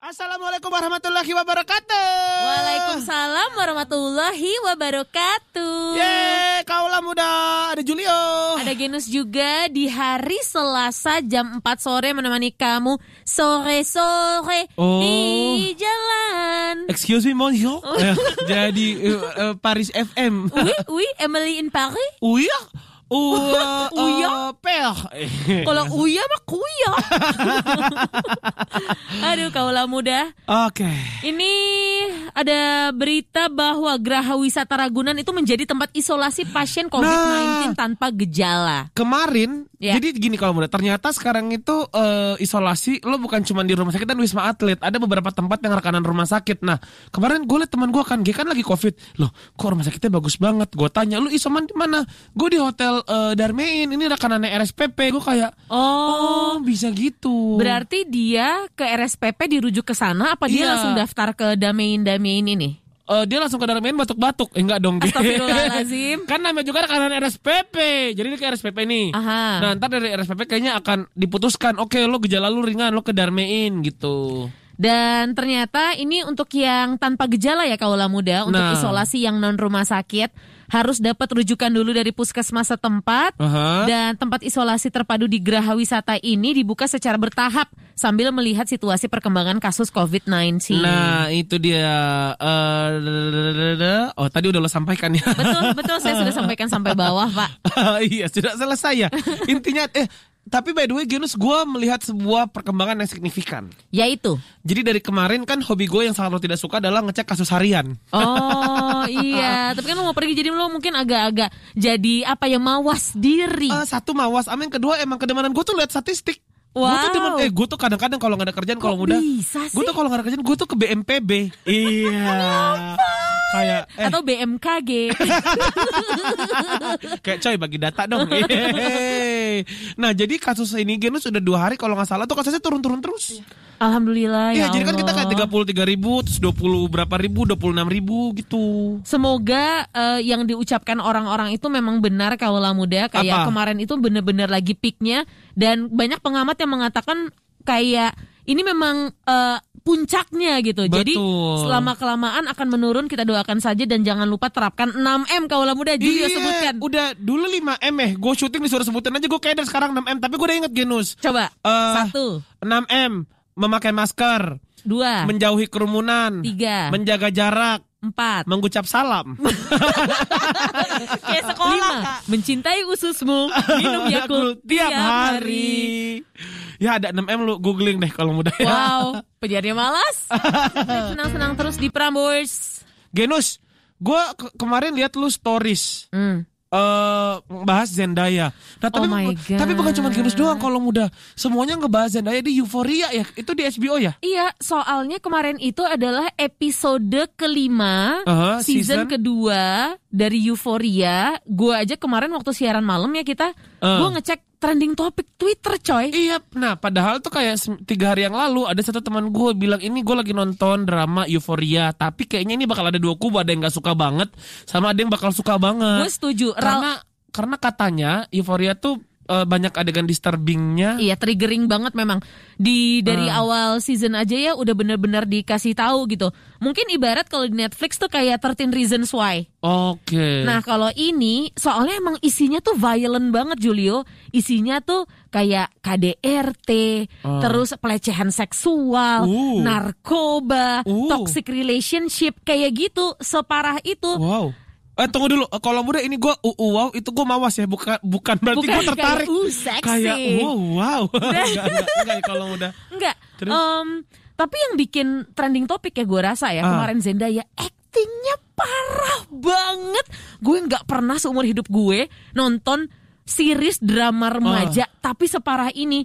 Assalamualaikum warahmatullahi wabarakatuh. Waalaikumsalam warahmatullahi wabarakatuh. Yeay, kaulah muda, ada Julio. Ada Genus juga di hari Selasa jam 4 sore menemani kamu sore-sore oh. di jalan. Excuse me, monsieur. Oh. Jadi uh, uh, Paris FM. oui, oui, Emily in Paris. Oui, oh iya? Uya, uya eh, per. Kalau uya mah kuya. Aduh, kaulah muda. Oke. Okay. Ini ada berita bahwa Graha Wisata Ragunan itu menjadi tempat isolasi pasien COVID-19 nah, tanpa gejala. Kemarin, ya. jadi gini kalau muda, ternyata sekarang itu uh, isolasi lo bukan cuma di rumah sakit dan Wisma Atlet, ada beberapa tempat yang rekanan rumah sakit. Nah, kemarin gue liat teman gue kan, dia kan lagi COVID. Loh, kok rumah sakitnya bagus banget? Gue tanya, lo isoman di mana? Gue di hotel uh, Darmein ini rekanannya RSPP gue kayak oh, oh bisa gitu berarti dia ke RSPP dirujuk ke sana apa dia iya. langsung daftar ke Darmain Darmain ini uh, dia langsung ke Darmain batuk-batuk. Eh, enggak dong. Astagfirullahaladzim. kan namanya juga rekanan RSPP. Jadi ini ke RSPP nih. Aha. Nah, ntar dari RSPP kayaknya akan diputuskan, oke okay, lo gejala lu ringan, lo ke Darmain gitu. Dan ternyata ini untuk yang tanpa gejala ya kaula muda, untuk nah. isolasi yang non rumah sakit harus dapat rujukan dulu dari puskesmas setempat uh-huh. dan tempat isolasi terpadu di Geraha Wisata ini dibuka secara bertahap sambil melihat situasi perkembangan kasus COVID-19. Nah, itu dia. Uh, oh, tadi udah lo sampaikan ya. Betul, betul. Saya sudah sampaikan sampai bawah, Pak. iya, sudah selesai ya. Intinya eh tapi by the way Genus gue melihat sebuah perkembangan yang signifikan. Yaitu? Jadi dari kemarin kan hobi gue yang selalu tidak suka adalah ngecek kasus harian. Oh iya, tapi kan lo mau pergi jadi lo mungkin agak-agak jadi apa ya mawas diri. Uh, satu mawas, amin kedua emang kedemanan gue tuh lihat statistik. Wow. Gue tuh cuman, eh gue tuh kadang-kadang kalau nggak ada kerjaan kalau muda, gue tuh kalau nggak ada kerjaan gue tuh ke BMPB. Ya iya kayak eh. atau BMKG kayak coy bagi data dong nah jadi kasus ini genus sudah dua hari kalau nggak salah tuh kasusnya turun-turun terus iya. Alhamdulillah ya, ya jadi kan kita kayak tiga puluh tiga ribu terus dua puluh berapa ribu dua puluh enam ribu gitu semoga uh, yang diucapkan orang-orang itu memang benar kalau muda kayak Apa? kemarin itu benar-benar lagi peaknya dan banyak pengamat yang mengatakan kayak ini memang uh, puncaknya gitu. Betul. Jadi selama kelamaan akan menurun kita doakan saja dan jangan lupa terapkan 6M kaulah muda Julio iya, sebutkan. Udah dulu 5M eh gue syuting disuruh sebutin aja gue kayak dari sekarang 6M tapi gue udah inget Genus. Coba. Uh, satu. 6M memakai masker. Dua. Menjauhi kerumunan. Tiga. Menjaga jarak. Empat. Mengucap salam. Kayak sekolah, Lima. Mencintai ususmu, minum ya, Yakult tiap, hari. hari. Ya ada 6M lu googling deh kalau mudah ya. Wow, penyiarnya malas. Senang-senang terus di Prambors. Genus, gue ke kemarin lihat lu stories. Hmm uh, bahas Zendaya. Nah, tapi oh my God. tapi bukan cuma Girls doang kalau muda. Semuanya ngebahas Zendaya di Euphoria ya. Itu di HBO ya? Iya, soalnya kemarin itu adalah episode kelima uh season, season kedua dari Euphoria. Gua aja kemarin waktu siaran malam ya kita, uh. gua ngecek trending topic Twitter coy. Iya, nah padahal tuh kayak tiga hari yang lalu ada satu teman gue bilang ini gue lagi nonton drama Euforia, tapi kayaknya ini bakal ada dua kubu ada yang gak suka banget sama ada yang bakal suka banget. Gue setuju. Karena Ral karena katanya Euforia tuh uh, banyak adegan disturbingnya. Iya, triggering banget memang. Di dari hmm. awal season aja ya udah bener-bener dikasih tahu gitu. Mungkin ibarat kalau di Netflix tuh kayak 13 Reasons Why. Oke. Okay. Nah, kalau ini soalnya emang isinya tuh violent banget Julio. Isinya tuh kayak KDRT, uh. Ah. terus pelecehan seksual, uh. narkoba, uh. toxic relationship kayak gitu, separah itu. Wow. Eh tunggu dulu, eh, kalau muda ini gue uh, uh, wow itu gue mawas ya, bukan bukan berarti gue tertarik. Kayak, uh, kayak wow wow. enggak, enggak, ya kalau muda. Enggak. Um, tapi yang bikin trending topik ya gue rasa ya ah. kemarin Zenda ya actingnya parah banget. Gue nggak pernah seumur hidup gue nonton series drama ah. remaja ah. tapi separah ini.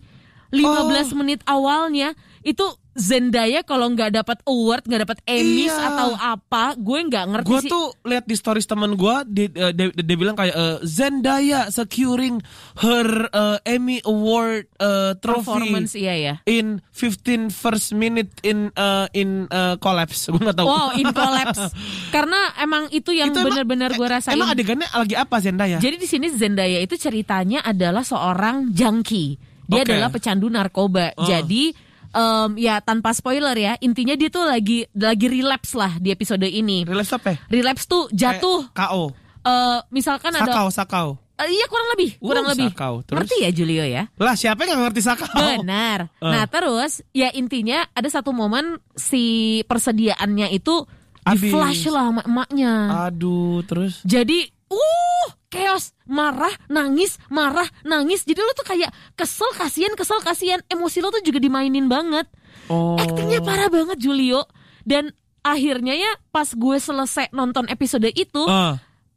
15 oh. menit awalnya itu Zendaya kalau nggak dapat award, nggak dapat Emmy iya. atau apa, gue nggak ngerti sih. Gue tuh lihat di stories teman gue, dia, eh, dia, dia bilang kayak uh, Zendaya securing her uh, Emmy award uh, trophy performance iya ya. In 15 first minute in uh, in uh, collapse, gue nggak tahu. Wow, in collapse. Karena emang itu yang benar-benar gue rasain. Emang adegannya lagi apa Zendaya? Jadi di sini Zendaya itu ceritanya adalah seorang junkie. Dia okay. adalah pecandu narkoba. Uh. Jadi um, ya tanpa spoiler ya intinya dia tuh lagi lagi relapse lah di episode ini relapse apa ya? relapse tuh jatuh eh, KO uh, eh, misalkan sakau, ada sakau Uh, iya kurang lebih, uh, kurang uh, lebih. Sakau. Terus? Ngerti ya Julio ya? Lah siapa yang ngerti sakau? Benar. Uh. Nah terus ya intinya ada satu momen si persediaannya itu di flash lah emaknya. Aduh terus. Jadi uh chaos marah nangis marah nangis jadi lo tuh kayak kesel kasihan kesel kasihan emosi lo tuh juga dimainin banget oh. aktingnya parah banget Julio dan akhirnya ya pas gue selesai nonton episode itu uh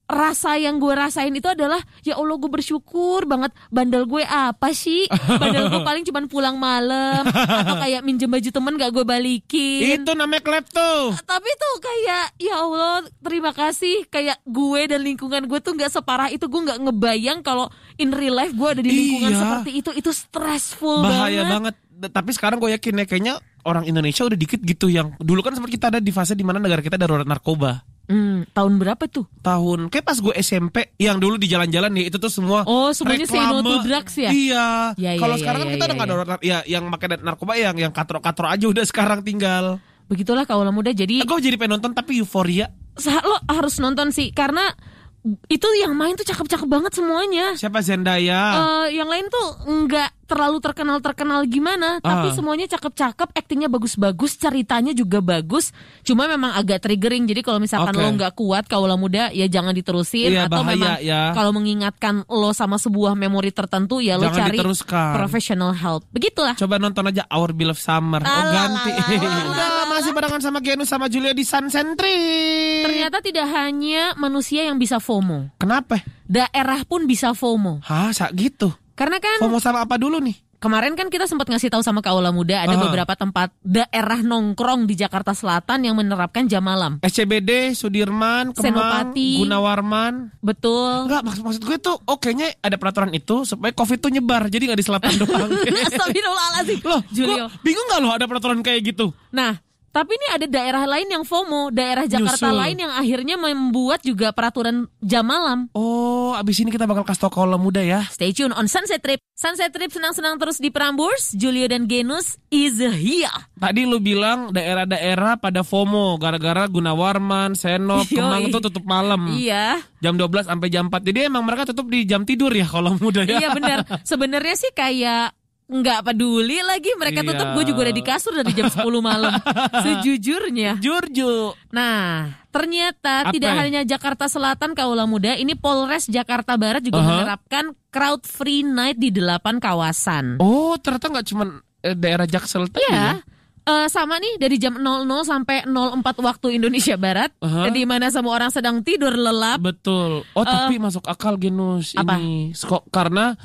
rasa yang gue rasain itu adalah ya Allah gue bersyukur banget bandel gue apa sih bandel gue paling cuman pulang malam atau kayak minjem baju temen gak gue balikin itu namanya klep tuh tapi tuh kayak ya Allah terima kasih kayak gue dan lingkungan gue tuh gak separah itu gue gak ngebayang kalau in real life gue ada di lingkungan iya. seperti itu itu stressful bahaya banget, banget. tapi sekarang gue yakin ya kayaknya orang Indonesia udah dikit gitu yang dulu kan sempat kita ada di fase dimana negara kita darurat narkoba Hmm, tahun berapa tuh? Tahun kayak pas gue SMP yang dulu di jalan-jalan nih itu tuh semua Oh, semuanya sih no to drugs ya? Iya. Ya, ya, Kalau ya, sekarang kan ya, kan kita ya, udah ya. ya. ada ya yang makan narkoba yang yang katro-katro aja udah sekarang tinggal. Begitulah kalau muda jadi Gue jadi penonton tapi euforia. Lo harus nonton sih karena itu yang main tuh cakep-cakep banget semuanya. Siapa Zendaya? Uh, yang lain tuh enggak terlalu terkenal terkenal gimana, uh. tapi ah. semuanya cakep-cakep, aktingnya bagus-bagus, ceritanya juga bagus. Cuma memang agak triggering. Jadi kalau misalkan okay. lo nggak kuat kalau muda ya jangan diterusin iya, atau bahaya, memang ya. kalau mengingatkan lo sama sebuah memori tertentu ya lo cari diteruskan. professional help. Begitulah. Coba nonton aja Our Beloved Summer. Oh ganti. Udah masih barengan sama Genus sama Julia di Sun Sentry. Ternyata tidak hanya manusia yang bisa FOMO. Kenapa? Daerah pun bisa FOMO. Hah, sak gitu. Karena kan FOMO sama apa dulu nih? Kemarin kan kita sempat ngasih tahu sama Kaula Muda ada uh. beberapa tempat daerah nongkrong di Jakarta Selatan yang menerapkan jam malam. SCBD, Sudirman, Kemang, Senopati, Gunawarman. Betul. Enggak, maksud, maksud gue tuh oke oh, nya ada peraturan itu supaya Covid tuh nyebar. Jadi nggak di selatan doang. Astagfirullahalazim. Loh, Julio. Bingung nggak lo ada peraturan kayak gitu? Nah, tapi ini ada daerah lain yang FOMO, daerah Jakarta Yusul. lain yang akhirnya membuat juga peraturan jam malam. Oh, abis ini kita bakal kasih tau kalau muda ya. Stay tune on Sunset Trip. Sunset Trip senang-senang terus di Prambors. Julio dan Genus is here. Tadi lu bilang daerah-daerah pada FOMO gara-gara Gunawarman, Senop, Yoi. Kemang itu tutup malam. Iya. Jam 12 sampai jam 4. Jadi emang mereka tutup di jam tidur ya kalau muda ya. Iya benar. Sebenarnya sih kayak nggak peduli lagi mereka iya. tutup gue juga udah di kasur dari jam 10 malam sejujurnya jurju nah ternyata Apa? tidak ya? hanya Jakarta Selatan kaula muda ini Polres Jakarta Barat juga uh -huh. menerapkan crowd free night di delapan kawasan oh ternyata nggak cuma eh, daerah Jaksel tadi iya. ya Uh, sama nih dari jam 00 sampai 04 waktu Indonesia Barat uh -huh. di mana semua orang sedang tidur lelap. Betul. Oh, uh, tapi eh, masuk akal Genus apa? ini. Kok karena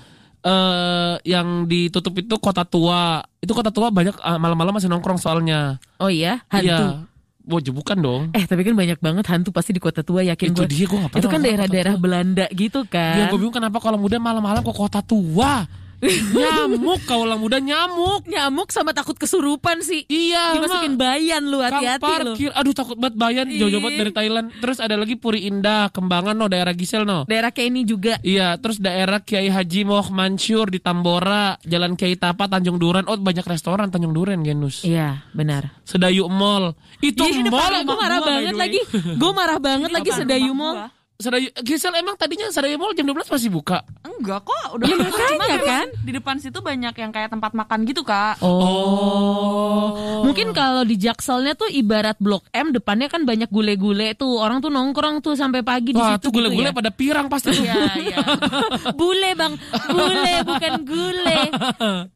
uh, yang ditutup itu kota tua. Itu kota tua banyak uh, malam-malam masih nongkrong soalnya. Oh iya, hantu. Iya. Wajib bukan dong. Eh tapi kan banyak banget hantu pasti di kota tua yakin Itu dia gua Itu kan daerah-daerah Belanda gitu kan. Ya gue bingung kenapa kalau muda malam-malam ke kota tua nyamuk kaulah muda nyamuk. Nyamuk sama takut kesurupan sih. Iya. Dimasukin bayan lu hati-hati lu. Aduh takut banget bayan jauh-jauh banget dari Thailand. Terus ada lagi Puri Indah, Kembangan no daerah Gisel no. Daerah ini juga. Iya, terus daerah Kiai Haji Moh Mansur di Tambora, Jalan Kiai Tapa Tanjung Duren. Oh, banyak restoran Tanjung Duren, Genus. Iya, benar. Sedayu Mall. Itu mall. Gue marah banget lagi. Gue marah banget lagi Sedayu Mall. Saraya Gisel emang tadinya Saraya Mall jam 12 masih buka? Enggak kok, udah ya, buka. Cuma kan, kan di depan situ banyak yang kayak tempat makan gitu, Kak. Oh. oh. Mungkin kalau di Jakselnya tuh ibarat Blok M depannya kan banyak gule-gule tuh. Orang tuh nongkrong tuh sampai pagi Wah, di situ. Wah, gitu gule-gule gitu ya. pada pirang pasti. Iya, iya. bule, Bang. Bule bukan gule.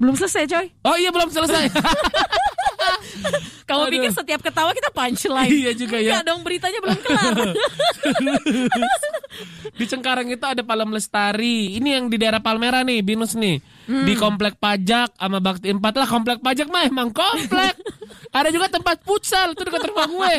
Belum selesai coy. Oh iya belum selesai. Kamu Aduh. pikir setiap ketawa kita punchline? Iya juga ya. Enggak dong beritanya belum kelar. di Cengkareng itu ada Palem Lestari. Ini yang di daerah Palmera nih, Binus nih hmm. di komplek pajak sama Bakti empat lah komplek pajak mah emang komplek. Ada juga tempat futsal tuh dekat rumah gue.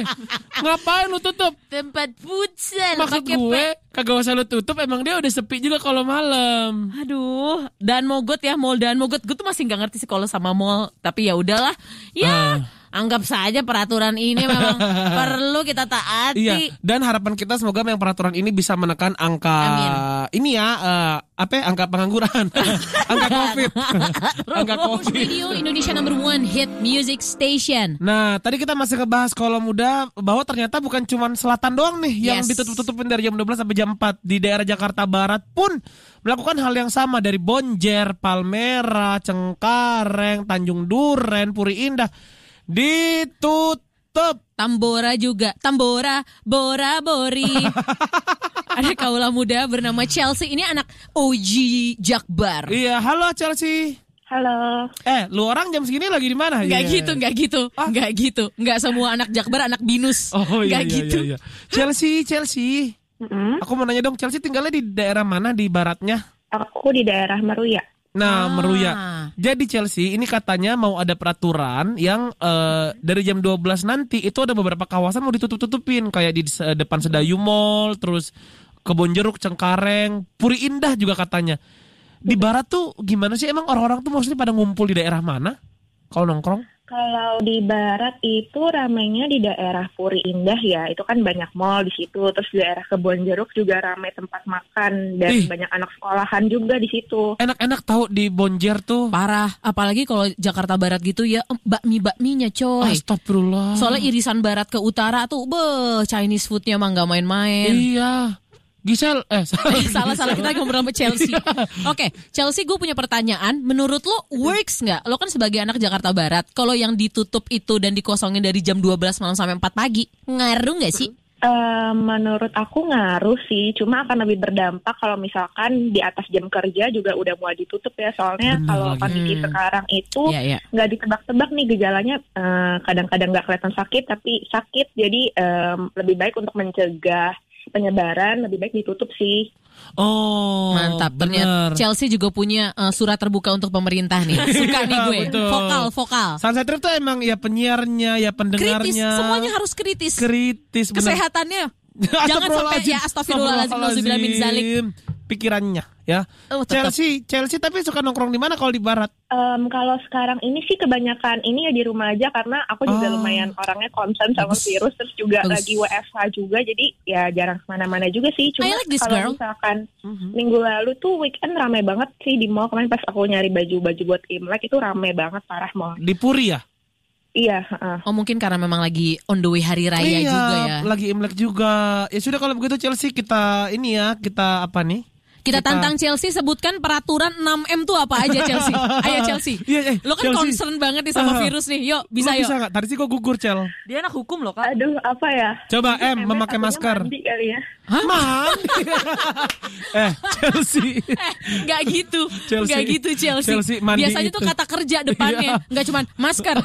Ngapain lu tutup? Tempat futsal. Maksud Pake gue kagak usah lu tutup emang dia udah sepi juga kalau malam. Aduh, dan mogot ya mall dan mogot gue tuh masih nggak ngerti sih kalau sama mall tapi ya udahlah. Ya. Uh anggap saja peraturan ini memang perlu kita taati. Iya. Dan harapan kita semoga yang peraturan ini bisa menekan angka Amin. ini ya uh, apa ya, angka pengangguran, angka covid, angka covid. video Indonesia number one hit music station. Nah tadi kita masih ngebahas kolom muda bahwa ternyata bukan cuma selatan doang nih yes. yang ditutup-tutupin dari jam 12 sampai jam 4 di daerah Jakarta Barat pun melakukan hal yang sama dari Bonjer, Palmera, Cengkareng, Tanjung Duren, Puri Indah ditutup. Tambora juga, Tambora, Bora Bori. Ada kaula muda bernama Chelsea. Ini anak OG Jakbar. Iya, halo Chelsea. Halo. Eh, lu orang jam segini lagi di mana? Gak yeah. gitu, gak gitu, ah. gak gitu. nggak semua anak Jakbar anak binus. Oh iya, gak iya, gitu. Iya, iya. Chelsea, Chelsea. Mm -hmm. Aku mau nanya dong, Chelsea tinggalnya di daerah mana di baratnya? Aku di daerah Meruya. Nah, ah. meruya. Jadi Chelsea ini katanya mau ada peraturan yang uh, dari jam 12 nanti itu ada beberapa kawasan mau ditutup-tutupin kayak di depan Sedayu Mall, terus Kebon Jeruk, Cengkareng, Puri Indah juga katanya. Di barat tuh gimana sih emang orang-orang tuh maksudnya pada ngumpul di daerah mana? Kalau nongkrong? Kalau di barat itu ramainya di daerah Puri Indah ya, itu kan banyak mall di situ. Terus di daerah Kebon Jeruk juga ramai tempat makan dan Ih. banyak anak sekolahan juga di situ. Enak-enak tahu di Bonjer tuh. Parah, apalagi kalau Jakarta Barat gitu ya bakmi-bakminya coy. Astagfirullah. Soalnya irisan barat ke utara tuh be Chinese foodnya mah nggak main-main. Iya. Gisel eh salah salah, salah kita ngobrol sama Chelsea. Iya. Oke, okay, Chelsea gue punya pertanyaan. Menurut lo works nggak? Lo kan sebagai anak Jakarta Barat, kalau yang ditutup itu dan dikosongin dari jam 12 malam sampai 4 pagi, ngaruh nggak sih? Uh, menurut aku ngaruh sih, cuma akan lebih berdampak kalau misalkan di atas jam kerja juga udah mulai ditutup ya, soalnya hmm. kalau kondisi hmm. sekarang itu iya, iya. nggak yeah, yeah. ditebak-tebak nih gejalanya, uh, kadang-kadang nggak kelihatan sakit tapi sakit, jadi um, lebih baik untuk mencegah penyebaran lebih baik ditutup sih. Oh, mantap. Ternyata bener. Chelsea juga punya uh, surat terbuka untuk pemerintah nih. Suka nih iya, gue. Betul. Vokal, vokal. Sunset Trip tuh emang ya penyiarnya, ya pendengarnya. Kritis, semuanya harus kritis. Kritis. Kesehatannya. Jangan sampai ya astagfirullahaladzim, pikirannya ya. Oh, Chelsea, Chelsea tapi suka nongkrong di mana kalau di barat? Um, kalau sekarang ini sih kebanyakan ini ya di rumah aja karena aku juga oh. lumayan orangnya konsen sama Bagus. virus terus juga Bagus. lagi WFH juga jadi ya jarang kemana-mana juga sih. Cuma like kalau misalkan mm -hmm. minggu lalu tuh weekend ramai banget sih di mall kemarin pas aku nyari baju-baju buat Imlek itu ramai banget parah mall. Di Puri ya? Iya. Uh. Oh mungkin karena memang lagi on the way hari raya iya, juga ya. Lagi Imlek juga. Ya sudah kalau begitu Chelsea kita ini ya kita apa nih? Kita, tantang Chelsea sebutkan peraturan 6M tuh apa aja Chelsea. Ayo Chelsea. Iya, eh, lo kan Chelsea. concern banget nih sama uh-huh. virus nih. Yuk, bisa yuk. Bisa gak? Tadi sih kok gugur, Cel. Dia anak hukum loh, Kak. Aduh, apa ya? Coba M, M memakai masker. Mandi kali ya. Hah? eh, Chelsea. Eh, gak gitu. Chelsea. Gak gitu Chelsea. Chelsea Biasanya itu. tuh kata kerja depannya. Iya. gak cuman masker,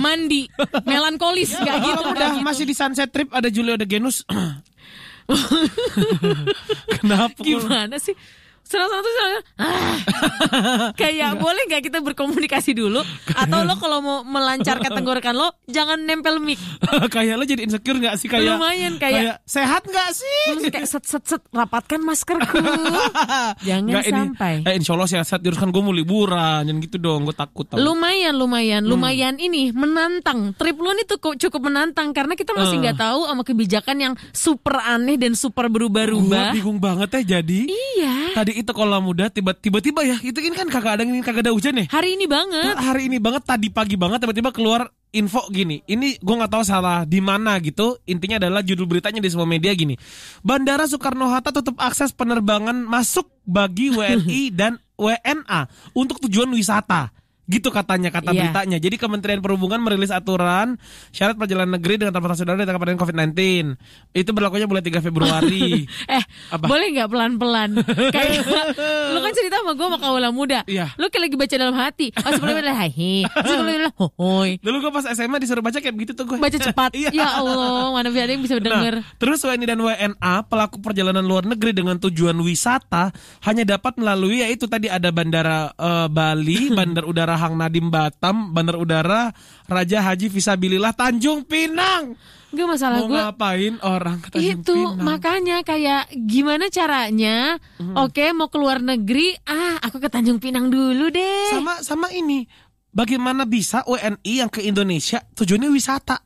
mandi, melankolis, Gak gitu. Udah gitu. masih di Sunset Trip ada Julio De Genus. Kenapa? Gimana sih? senang senang tuh senang, ah. kayak iya. boleh nggak kita berkomunikasi dulu atau lo kalau mau melancarkan tenggorokan lo jangan nempel mic kayak lo jadi insecure nggak sih kayak lumayan kayak, kayak sehat nggak sih kayak set set set rapatkan maskerku jangan gak, sampai ini, eh, insya Allah sehat terus kan gue mau liburan dan gitu dong gue takut tau. lumayan lumayan hmm. lumayan ini menantang trip lo ini tuh cukup menantang karena kita masih eh. nggak uh. tahu sama kebijakan yang super aneh dan super berubah-ubah bingung banget ya jadi iya tadi jadi itu kalau muda tiba-tiba ya itu kan kagak ada kagak ada hujan ya. Hari ini banget. Nah, hari ini banget tadi pagi banget tiba-tiba keluar info gini. Ini gue nggak tahu salah di mana gitu. Intinya adalah judul beritanya di semua media gini. Bandara Soekarno Hatta tutup akses penerbangan masuk bagi WNI dan WNA untuk tujuan wisata. Gitu katanya kata yeah. beritanya. Jadi Kementerian Perhubungan merilis aturan syarat perjalanan negeri dengan transportasi udara yang kepada COVID-19. Itu berlakunya mulai 3 Februari. eh, Apa? boleh nggak pelan-pelan? Kayak lu kan cerita sama gue sama kaula muda. Yeah. Lu kayak lagi baca dalam hati. Oh, sebelumnya adalah hai. Sebelumnya adalah hohoi. Dulu gue pas SMA disuruh baca kayak begitu tuh gue. Baca cepat. yeah. Ya Allah, mana biar yang bisa nah, denger. Nah, terus WNI dan WNA pelaku perjalanan luar negeri dengan tujuan wisata hanya dapat melalui yaitu tadi ada bandara uh, Bali, bandar udara Hang Nadim Batam, Bandar Udara, Raja Haji Visabilillah Tanjung Pinang. Gak masalah gue ngapain orang ke Tanjung Itu Pinang. makanya kayak gimana caranya? Hmm. Oke, mau keluar negeri, ah aku ke Tanjung Pinang dulu deh. Sama sama ini. Bagaimana bisa WNI yang ke Indonesia tujuannya wisata?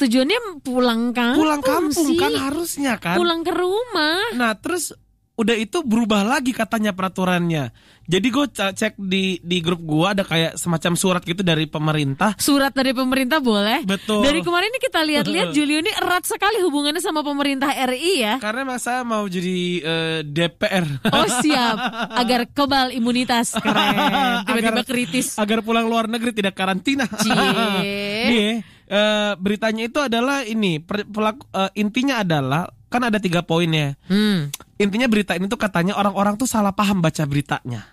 Tujuannya pulang kampung. Pulang kampung sih. kan harusnya kan. Pulang ke rumah. Nah, terus udah itu berubah lagi katanya peraturannya. Jadi gue cek di di grup gue ada kayak semacam surat gitu dari pemerintah. Surat dari pemerintah boleh. Betul. Dari kemarin ini kita lihat-lihat Julio ini erat sekali hubungannya sama pemerintah RI ya. Karena masa mau jadi uh, eh, DPR. Oh siap. Agar kebal imunitas. Keren. Tiba-tiba kritis. Agar pulang luar negeri tidak karantina. Cie. Uh, beritanya itu adalah ini pelaku uh, intinya adalah kan ada tiga poinnya. Hmm intinya berita ini tuh katanya orang-orang tuh salah paham baca beritanya.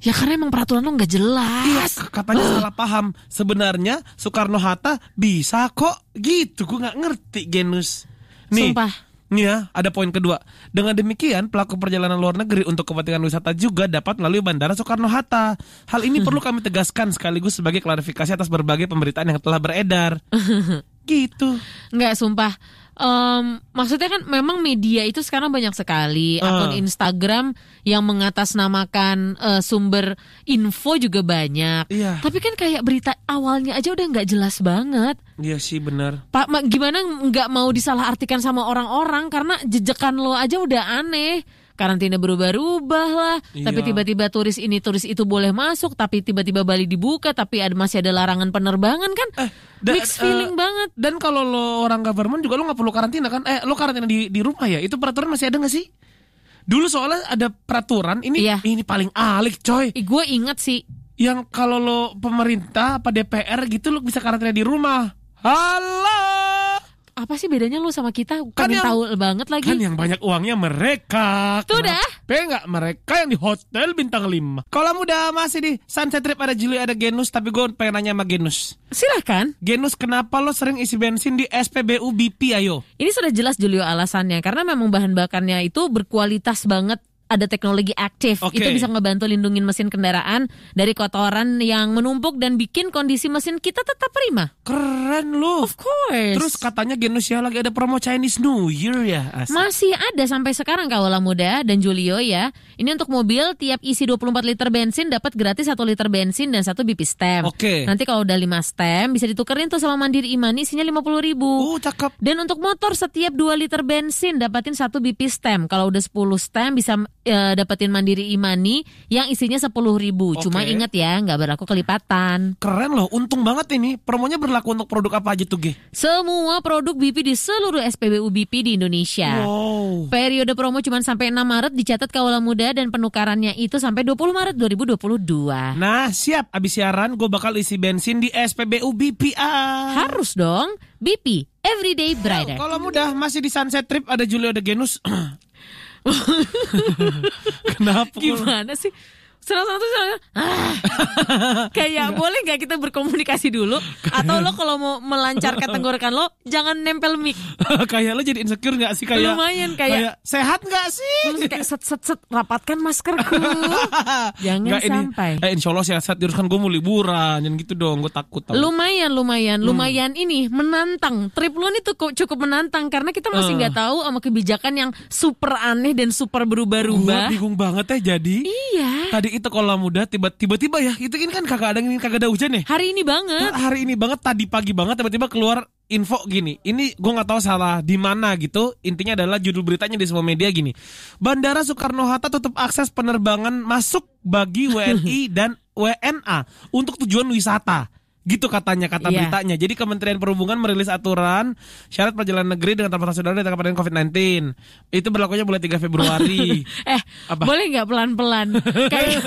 Ya karena emang peraturan lo nggak jelas. Iya, katanya uh. salah paham. Sebenarnya Soekarno Hatta bisa kok gitu. Gue nggak ngerti genus. Nih, Sumpah. Nih ya, ada poin kedua. Dengan demikian, pelaku perjalanan luar negeri untuk kepentingan wisata juga dapat melalui Bandara Soekarno-Hatta. Hal ini perlu kami tegaskan sekaligus sebagai klarifikasi atas berbagai pemberitaan yang telah beredar. gitu nggak sumpah um, maksudnya kan memang media itu sekarang banyak sekali ah. akun Instagram yang mengatasnamakan uh, sumber info juga banyak. yeah. Tapi kan kayak berita awalnya aja udah nggak jelas banget. Iya sih benar. Pak, gimana nggak mau disalahartikan sama orang-orang karena jejekan lo aja udah aneh karantina berubah-ubah lah. Iya. Tapi tiba-tiba turis ini turis itu boleh masuk, tapi tiba-tiba Bali dibuka, tapi ada, masih ada larangan penerbangan kan? Eh, da, Mix eh, feeling uh, banget. Dan kalau lo orang government juga lo nggak perlu karantina kan? Eh, lo karantina di di rumah ya? Itu peraturan masih ada nggak sih? Dulu soalnya ada peraturan ini iya. ini paling alik coy. Eh, gue ingat sih. Yang kalau lo pemerintah apa DPR gitu lo bisa karantina di rumah. Halo apa sih bedanya lu sama kita? Kami kan yang, tahu banget lagi. Kan yang banyak uangnya mereka. Tuh dah. Tapi nggak mereka yang di hotel bintang 5. Kalau udah masih di Sunset Trip ada Juli ada Genus, tapi gue pengen nanya sama Genus. Silahkan. Genus, kenapa lo sering isi bensin di SPBU BP ayo? Ini sudah jelas Julio alasannya, karena memang bahan bakarnya itu berkualitas banget ada teknologi aktif. Okay. Itu bisa ngebantu lindungin mesin kendaraan dari kotoran yang menumpuk dan bikin kondisi mesin kita tetap prima. Keren loh. Of course. Terus katanya Genusia lagi ada promo Chinese New Year ya. Asik. Masih ada sampai sekarang kalau lah muda dan Julio ya. Ini untuk mobil tiap isi 24 liter bensin dapat gratis 1 liter bensin dan satu BP stem. Oke. Okay. Nanti kalau udah 5 stem bisa ditukerin tuh sama Mandiri Imani isinya puluh ribu. Oh cakep. Dan untuk motor setiap 2 liter bensin dapatin satu BP stem. Kalau udah 10 stem bisa e, dapetin Mandiri Imani yang isinya sepuluh ribu. Okay. Cuma inget ya, nggak berlaku kelipatan. Keren loh, untung banget ini. Promonya berlaku untuk produk apa aja tuh, Ge? Semua produk BP di seluruh SPBU BP di Indonesia. Wow. Periode promo cuma sampai 6 Maret dicatat Kawula Muda dan penukarannya itu sampai 20 Maret 2022. Nah, siap. Abis siaran gue bakal isi bensin di SPBU BP. Ah. Harus dong. BP, Everyday Brighter. kalau mudah masih di Sunset Trip ada Julio De Genus. Kenapa? Gimana sih? serang satu serang ah. Kayak ya, boleh gak kita berkomunikasi dulu? Atau lo kalau mau melancarkan tenggorokan lo, jangan nempel mic. kayak lo jadi insecure gak sih kayak? Lumayan kayak. kayak sehat gak sih? Terus kayak set set set rapatkan maskerku. jangan gak sampai. Ini, eh, insya Allah sehat terus kan gue mau liburan, jangan gitu dong. Gue takut. Tau. Lumayan lumayan hmm. lumayan ini menantang. Trip lo ini tuh cukup menantang karena kita masih eh. nggak gak tahu sama kebijakan yang super aneh dan super berubah-ubah. Gue bingung banget ya jadi. Iya. Tadi jadi itu kalau muda tiba-tiba tiba ya itu kan kakak ada ini kagak ada hujan ya. Hari ini banget. Nah, hari ini banget tadi pagi banget tiba-tiba keluar info gini. Ini gue nggak tahu salah di mana gitu. Intinya adalah judul beritanya di semua media gini. Bandara Soekarno Hatta tutup akses penerbangan masuk bagi WNI dan WNA untuk tujuan wisata. Gitu katanya kata yeah. beritanya. Jadi Kementerian Perhubungan merilis aturan syarat perjalanan negeri dengan transportasi udara dengan pandemi COVID-19. Itu berlakunya mulai 3 Februari. eh, Apa? boleh nggak pelan-pelan? Kayak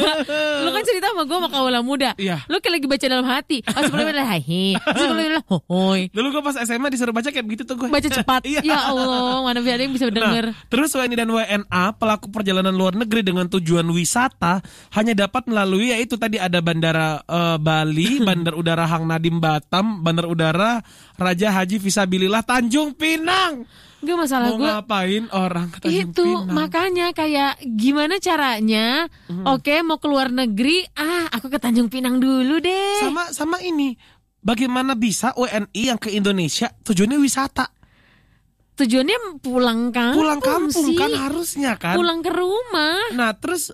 lu kan cerita sama gue sama kaula muda. Yeah. Lu kayak lagi baca dalam hati. Oh, sebelumnya lah hai. Sebelumnya lah hoi. Dulu gue pas SMA disuruh baca kayak begitu tuh gue. Baca cepat. yeah. Ya Allah, mana ada yang bisa nah, denger. Nah, terus WNI dan WNA pelaku perjalanan luar negeri dengan tujuan wisata hanya dapat melalui yaitu tadi ada bandara uh, Bali, bandar udara Hang Nadim Batam, Bandar Udara, Raja Haji Visabilillah Tanjung Pinang. Gak masalah gue. ngapain orang ke Tanjung Itu Pinang. makanya kayak gimana caranya? Hmm. Oke, mau keluar negeri, ah aku ke Tanjung Pinang dulu deh. Sama sama ini. Bagaimana bisa WNI yang ke Indonesia tujuannya wisata? tujuannya pulang kampung pulang kampung kan sih. kan harusnya kan pulang ke rumah nah terus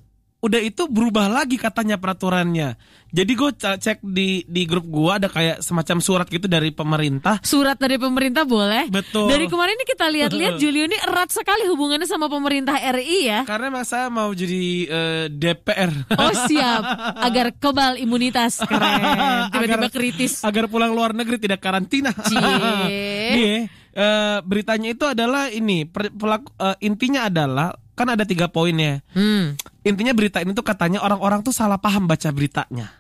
udah itu berubah lagi katanya peraturannya. Jadi gue cek di di grup gue ada kayak semacam surat gitu dari pemerintah. Surat dari pemerintah boleh. Betul. Dari kemarin ini kita lihat-lihat Julio ini erat sekali hubungannya sama pemerintah RI ya. Karena emang saya mau jadi uh, eh, DPR. Oh siap. Agar kebal imunitas keren. Tiba-tiba kritis. Agar pulang luar negeri tidak karantina. Cie. Nih, iya, eh, uh, beritanya itu adalah ini pelaku uh, intinya adalah kan ada tiga poinnya. Hmm. Intinya berita ini tuh katanya orang-orang tuh salah paham baca beritanya.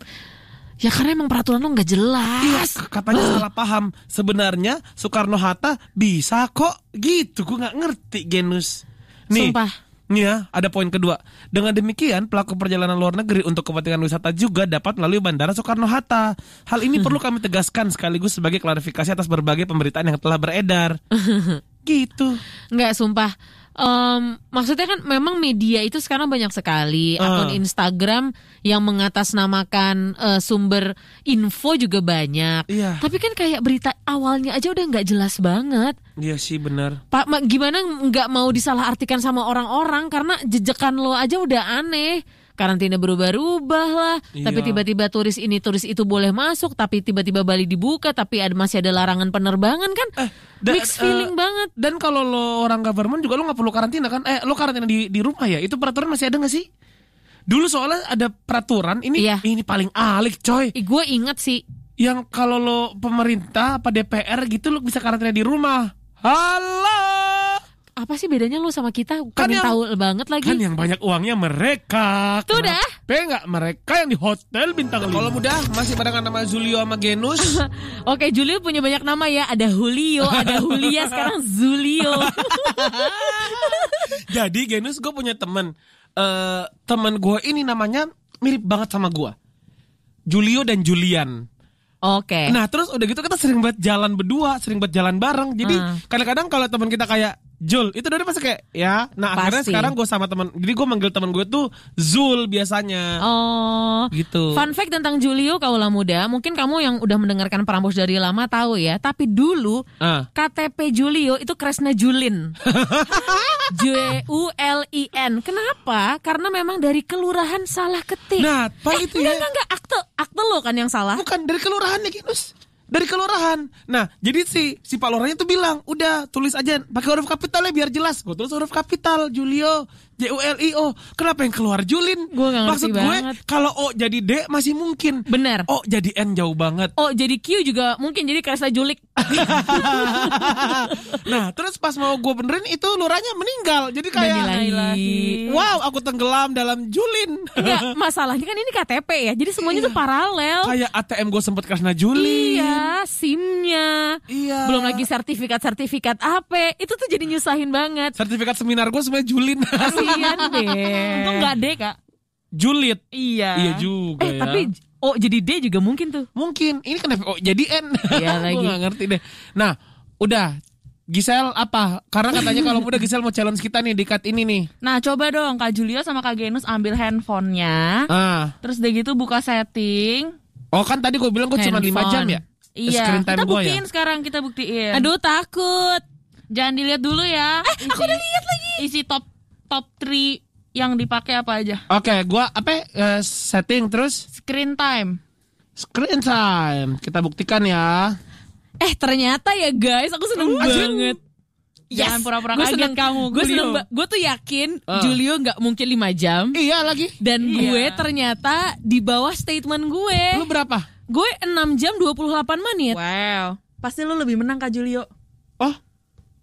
Ya karena emang peraturan lo nggak jelas. Iya, katanya uh. salah paham. Sebenarnya Soekarno Hatta bisa kok gitu. Gue nggak ngerti genus. Nih, Sumpah. Nih ya, ada poin kedua. Dengan demikian, pelaku perjalanan luar negeri untuk kepentingan wisata juga dapat melalui Bandara Soekarno-Hatta. Hal ini perlu kami tegaskan sekaligus sebagai klarifikasi atas berbagai pemberitaan yang telah beredar. gitu. Nggak, sumpah um, maksudnya kan memang media itu sekarang banyak sekali ah. akun Instagram yang mengatasnamakan uh, sumber info juga banyak. Yeah. Tapi kan kayak berita awalnya aja udah nggak jelas banget. Iya sih benar. Pak, gimana nggak mau disalahartikan sama orang-orang karena jejekan lo aja udah aneh karantina berubah-ubah lah. Iya. Tapi tiba-tiba turis ini turis itu boleh masuk, tapi tiba-tiba Bali dibuka, tapi ada, masih ada larangan penerbangan kan? Eh, da, Mix eh, feeling uh, banget. Dan kalau lo orang government juga lo nggak perlu karantina kan? Eh, lo karantina di di rumah ya? Itu peraturan masih ada nggak sih? Dulu soalnya ada peraturan ini iya. ini paling alik coy. Gue ingat sih. Yang kalau lo pemerintah apa DPR gitu lo bisa karantina di rumah. Halo apa sih bedanya lu sama kita? Kan Pengen yang, tahu banget lagi. Kan yang banyak uangnya mereka. Tuh dah. Pengen nggak mereka yang di hotel bintang lima. Kalau mudah masih pada kan nama Julio sama Genus. Oke, Julio punya banyak nama ya. Ada Julio, ada Julia, sekarang Julio. Jadi Genus gue punya temen. Uh, temen gue ini namanya mirip banget sama gue. Julio dan Julian. Oke. Okay. Nah terus udah gitu kita sering buat jalan berdua, sering buat jalan bareng. Jadi ah. kadang-kadang uh. kalau teman kita kayak Jul itu dari pasti kayak ya nah pasti. akhirnya sekarang gue sama teman jadi gue manggil teman gue tuh Zul biasanya oh gitu fun fact tentang Julio kaulah muda mungkin kamu yang udah mendengarkan Prambos dari lama tahu ya tapi dulu uh. Ah. KTP Julio itu Kresna Julin J U L I N kenapa karena memang dari kelurahan salah ketik nah pak eh, itu enggak, ya enggak, enggak akte akte lo kan yang salah bukan dari kelurahan ya Kinus dari kelurahan. Nah, jadi si si Pak Lurahnya tuh bilang, "Udah, tulis aja pakai huruf kapital ya biar jelas." Gua tulis huruf kapital, Julio. J U L I O. kenapa yang keluar Julin gua gak ngerti maksud gue kalau O jadi D masih mungkin Bener. O jadi N jauh banget O jadi Q juga mungkin jadi Kresa Julik nah terus pas mau gue benerin itu lurahnya meninggal jadi kayak wow aku tenggelam dalam Julin Enggak, ya, masalahnya kan ini KTP ya jadi semuanya iya. tuh paralel kayak ATM gue sempet Kresa Julin iya sim iya belum lagi sertifikat-sertifikat apa itu tuh jadi nyusahin banget sertifikat seminar gue sebenarnya Julin Kasihan deh. Untung nggak D kak. Julit. Iya. Iya juga eh, ya. Tapi O jadi D juga mungkin tuh. Mungkin. Ini kenapa O jadi N? Iya lagi. Gue gak ngerti deh. Nah, udah. Gisel apa? Karena katanya kalau udah Gisel mau challenge kita nih dekat ini nih. Nah coba dong Kak Julio sama Kak Genus ambil handphonenya. Ah. Terus deh gitu buka setting. Oh kan tadi gue bilang gue cuma 5 jam ya? Iya. kita ya? buktiin ya? sekarang kita buktiin. Aduh takut. Jangan dilihat dulu ya. Eh, isi, aku udah lihat lagi. Isi top top 3 yang dipakai apa aja? Oke, okay, gua apa uh, setting terus screen time. Screen time. Kita buktikan ya. Eh, ternyata ya guys, aku seneng uh, banget. Yes. Jangan pura-pura kaget seneng, kamu. Gue seneng, gue tuh yakin uh. Julio nggak mungkin 5 jam. Iya lagi. Dan iya. gue ternyata di bawah statement gue. Lu berapa? Gue 6 jam 28 menit. Wow. Pasti lu lebih menang Kak Julio. Oh.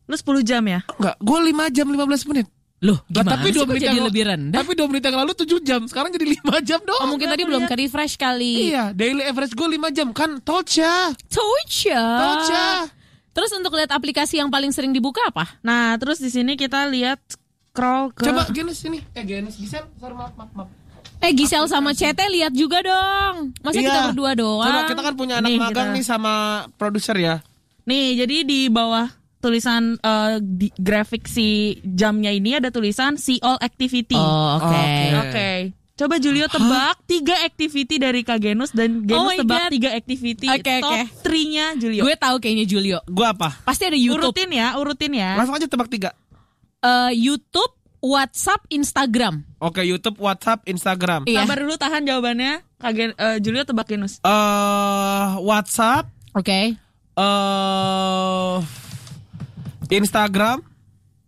Lu 10 jam ya? Enggak, gue 5 jam 15 menit. Loh, nah, gimana tapi dua menit jadi yang, lebih rendah? Tapi dua menit yang lalu tujuh jam, sekarang jadi lima jam dong. Oh, mungkin tadi belum ke refresh kali. Iya, daily average gue lima jam kan tocha, tocha, tocha. Terus untuk lihat aplikasi yang paling sering dibuka apa? Nah, terus di sini kita lihat scroll ke Coba Genus sini. Eh Genus, Gisel, sorry maaf, maaf, maaf. Eh Gisel sama CT lihat juga dong. Masa iya. kita berdua doang? Coba kita kan punya anak nih, magang kita. nih sama produser ya. Nih, jadi di bawah tulisan uh, di, grafik si jamnya ini ada tulisan see all activity. Oh, oke. Okay. Oke. Okay. Okay. Coba Julio tebak huh? tiga activity dari Kak Genus dan oh Genus oh tebak God. tiga activity okay, top okay. three nya Julio. Gue tahu kayaknya Julio. Gue apa? Pasti ada YouTube. Urutin ya, urutin ya. Langsung aja tebak tiga. Uh, YouTube, WhatsApp, Instagram. Oke, okay, YouTube, WhatsApp, Instagram. Iya. Sabar dulu tahan jawabannya. Kak Gen uh, Julio tebak Genus. Eh, uh, WhatsApp. Oke. Okay. Eh uh, Instagram.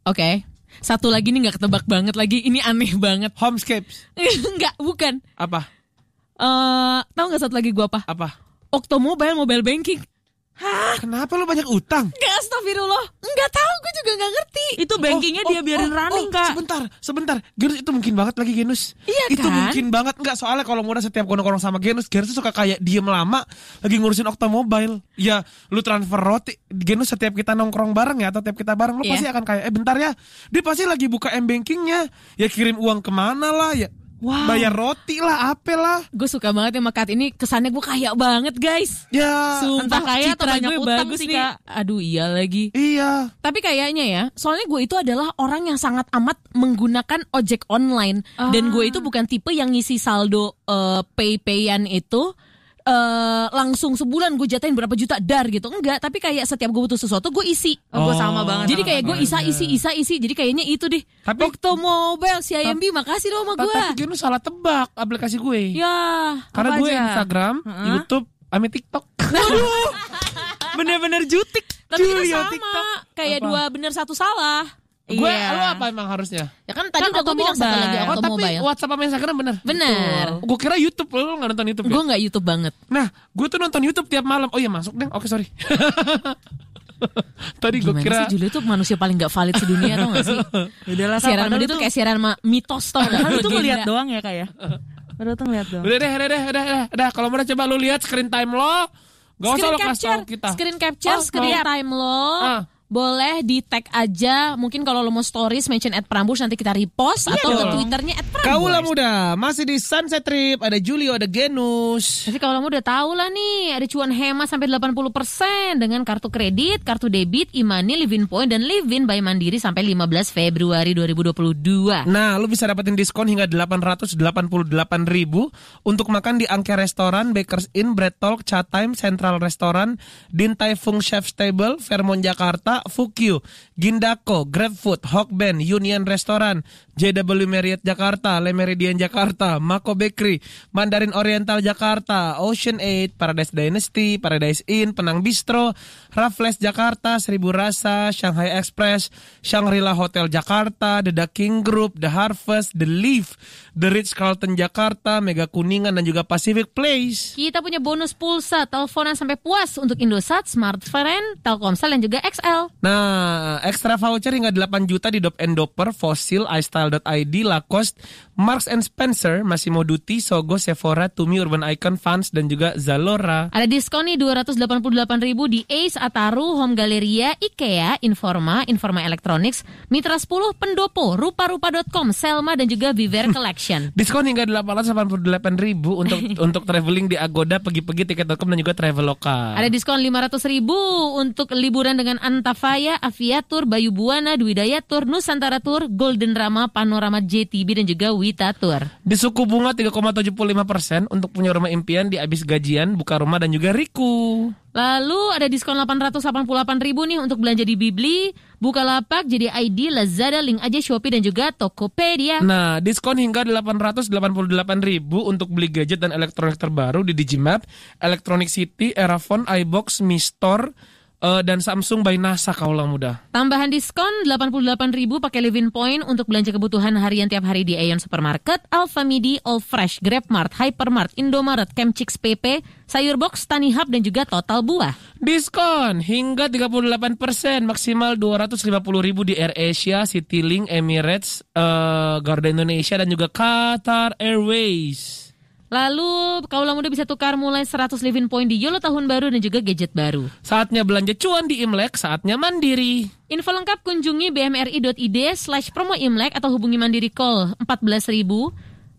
Oke. Okay. Satu lagi nih nggak ketebak banget lagi. Ini aneh banget. Homescapes. Enggak, bukan. Apa? Eh, uh, tahu nggak satu lagi gua apa? Apa? Okto Mobile Mobile Banking. Hah? Kenapa lu banyak utang? Gak astagfirullah. Enggak tahu, gue juga gak ngerti. Itu oh, bankingnya oh, oh, dia biarin oh, running, oh, Kak. Sebentar, sebentar. Genus itu mungkin banget lagi Genus. Iya itu kan? Itu mungkin banget. Enggak, soalnya kalau mudah setiap gonong kono sama Genus, Genus suka kayak diem lama lagi ngurusin Okta mobile. Ya, lu transfer roti. Genus setiap kita nongkrong bareng ya, atau setiap kita bareng, lu yeah. pasti akan kayak, eh bentar ya. Dia pasti lagi buka M-bankingnya. Ya kirim uang kemana lah, ya Wow. Bayar roti lah, apa lah. Gue suka banget ya Makat ini kesannya gue kaya banget guys. Ya. Sumpah kaya atau banyak utang sih, nih. Kak. Aduh iya lagi. Iya. Tapi kayaknya ya, soalnya gue itu adalah orang yang sangat amat menggunakan ojek online ah. dan gue itu bukan tipe yang ngisi saldo uh, eh, pay payan itu uh, langsung sebulan gue jatain berapa juta dar gitu enggak tapi kayak setiap gue butuh sesuatu gue isi oh, gue sama banget jadi kayak gue isa isi iya. isa isi jadi kayaknya itu deh tapi waktu mobile si IMB makasih lo sama gue tapi lu salah tebak aplikasi gue ya karena gue Instagram uh -huh. YouTube ame TikTok bener-bener jutik tapi kan ya sama TikTok. kayak Apa? dua bener satu salah Gue yeah. lu iya. apa emang harusnya? Ya kan tadi kan udah gue bilang satu lagi oh, tapi mobile. Ya. WhatsApp sama Instagram bener. Bener. Gue kira YouTube lo nggak nonton YouTube. Ya? Gue nggak YouTube banget. Nah, gue tuh nonton YouTube tiap malam. Oh iya masuk deh. Oke okay, sorry. Tadi gue kira sih Julia tuh manusia paling gak valid sedunia tau gak sih lah siaran dia tuh kayak siaran mitos tau gak lu tuh ngeliat doang ya kayak baru ya? tuh ngeliat doang Udah deh udah deh udah deh udah kalau mau coba lu lihat screen time lo Gak usah lo kasih tau kita Screen capture oh, screen time lo ah boleh di tag aja mungkin kalau lo mau stories mention at Prambus nanti kita repost iya atau dong. ke twitternya at Prambus Kaulah muda masih di Sunset Trip ada Julio ada Genus tapi kalau muda tahu lah nih ada cuan hemat sampai 80% dengan kartu kredit kartu debit Imani living Point dan living by Mandiri sampai 15 Februari 2022 nah lo bisa dapetin diskon hingga 888 ribu untuk makan di Angke Restoran Bakers Inn Bread Talk Chat Time Central Restoran Dintai Fung Chef's Table Fairmont Jakarta Fuq, Fukyu, Gindako, GrabFood, Hokben, Union Restoran, JW Marriott Jakarta, Le Meridian Jakarta, Mako Bakery, Mandarin Oriental Jakarta, Ocean Eight, Paradise Dynasty, Paradise Inn, Penang Bistro, Raffles Jakarta, Seribu Rasa, Shanghai Express, Shangri-La Hotel Jakarta, The Ducking Group, The Harvest, The Leaf, The Ritz Carlton Jakarta, Mega Kuningan dan juga Pacific Place. Kita punya bonus pulsa teleponan sampai puas untuk Indosat, Smartfren, Telkomsel dan juga XL. Nah, extra voucher hingga 8 juta di Dop Endoper, Fossil, iStyle.id, Lacoste, Marks and Spencer, Massimo Dutti, Sogo, Sephora, Tumi, Urban Icon, Fans dan juga Zalora. Ada diskon nih 288.000 di Ace, Ataru, Home Galeria IKEA, Informa, Informa Electronics, Mitra 10, Pendopo, Rupa-Rupa.com, Selma, dan juga Viver Collection. diskon hingga 888.000 untuk untuk traveling di Agoda, pergi-pergi tiket.com dan juga Traveloka. Ada diskon 500.000 untuk liburan dengan Antafaya, Aviatur, Bayu Buana, Dwidaya Tour, Nusantara Tour, Golden Rama, Panorama JTB, dan juga Wita Tour. Di suku bunga 3,75 persen untuk punya rumah impian di abis gajian, buka rumah dan juga Riku. Lalu ada diskon 888 ribu nih untuk belanja di Bibli, buka lapak jadi ID, Lazada, Link aja Shopee dan juga Tokopedia. Nah, diskon hingga 888 ribu untuk beli gadget dan elektronik terbaru di Digimap, Electronic City, Erafon, iBox, mistor uh, dan Samsung by NASA kaulah muda. Tambahan diskon 88.000 pakai Livin Point untuk belanja kebutuhan harian tiap hari di Aeon Supermarket, Alfamidi, All Fresh, GrabMart, Hypermart, Indomaret, Chemchicks PP, Sayur Box, Tani Hub, dan juga Total Buah. Diskon hingga 38% maksimal 250.000 di Air Asia, Citylink, Emirates, uh, eh, Garuda Indonesia, dan juga Qatar Airways. Lalu kaulah muda bisa tukar mulai 100 living point di YOLO tahun baru dan juga gadget baru. Saatnya belanja cuan di Imlek, saatnya mandiri. Info lengkap kunjungi bmri.id slash promo Imlek atau hubungi Mandiri Call 14.000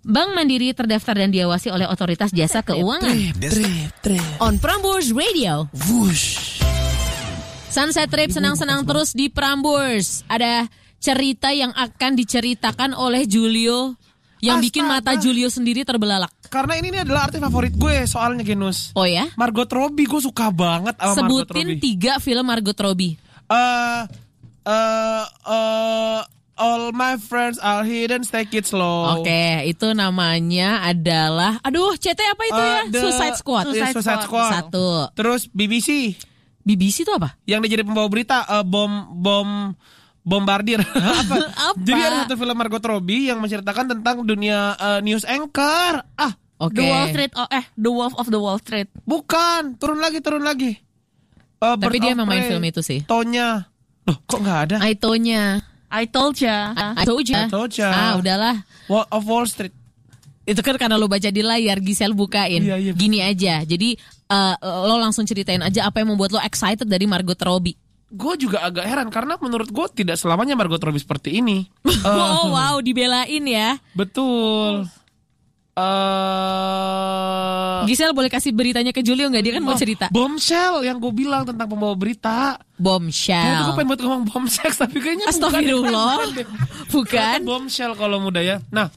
Bank Mandiri terdaftar dan diawasi oleh Otoritas Jasa Keuangan. On Prambors Radio. Whoosh. Sunset Trip senang-senang terus di Prambors. Ada cerita yang akan diceritakan oleh Julio yang Astaga. bikin mata Julio sendiri terbelalak. Karena ini, ini adalah artis favorit gue soalnya Genus. Oh ya? Margot Robbie gue suka banget sama Sebutin Margot Robbie. tiga film Margot Robbie. Eh uh, uh, uh, All my friends are hidden, take it slow. Oke, okay, itu namanya adalah, aduh, CT apa itu uh, ya? The, Suicide Squad. Suicide, Suicide Squad. Satu. Terus BBC. BBC itu apa? Yang dia jadi pembawa berita, uh, bom, bom, bombardir. Apa? Apa? Jadi ada satu film Margot Robbie yang menceritakan tentang dunia uh, news anchor. Ah, okay. The Wall Street oh, eh The Wolf of the Wall Street. Bukan, turun lagi, turun lagi. Uh, Tapi dia memang main film itu sih. Tonya. Loh, kok nggak ada? Tonya. I told ya. I, ya. I told ya. I told ya. Ah, udahlah. Wall of Wall Street. Itu kan karena lo baca di layar, Gisel bukain. Iya, iya. Gini aja. Jadi uh, lo langsung ceritain aja apa yang membuat lo excited dari Margot Robbie gue juga agak heran karena menurut gue tidak selamanya Margot Robbie seperti ini. uh, wow, dibelain ya. Betul. Uh, hmm. eh, Gisel boleh kasih beritanya ke Julio nggak? Dia kan mau cerita. Bombshell yang gue bilang tentang pembawa berita. Bombshell. Ya, gue pengen buat ngomong bombshell tapi kayaknya Astagfirullah. Bukan. bukan. bukan. bombshell kalau muda ya. Nah,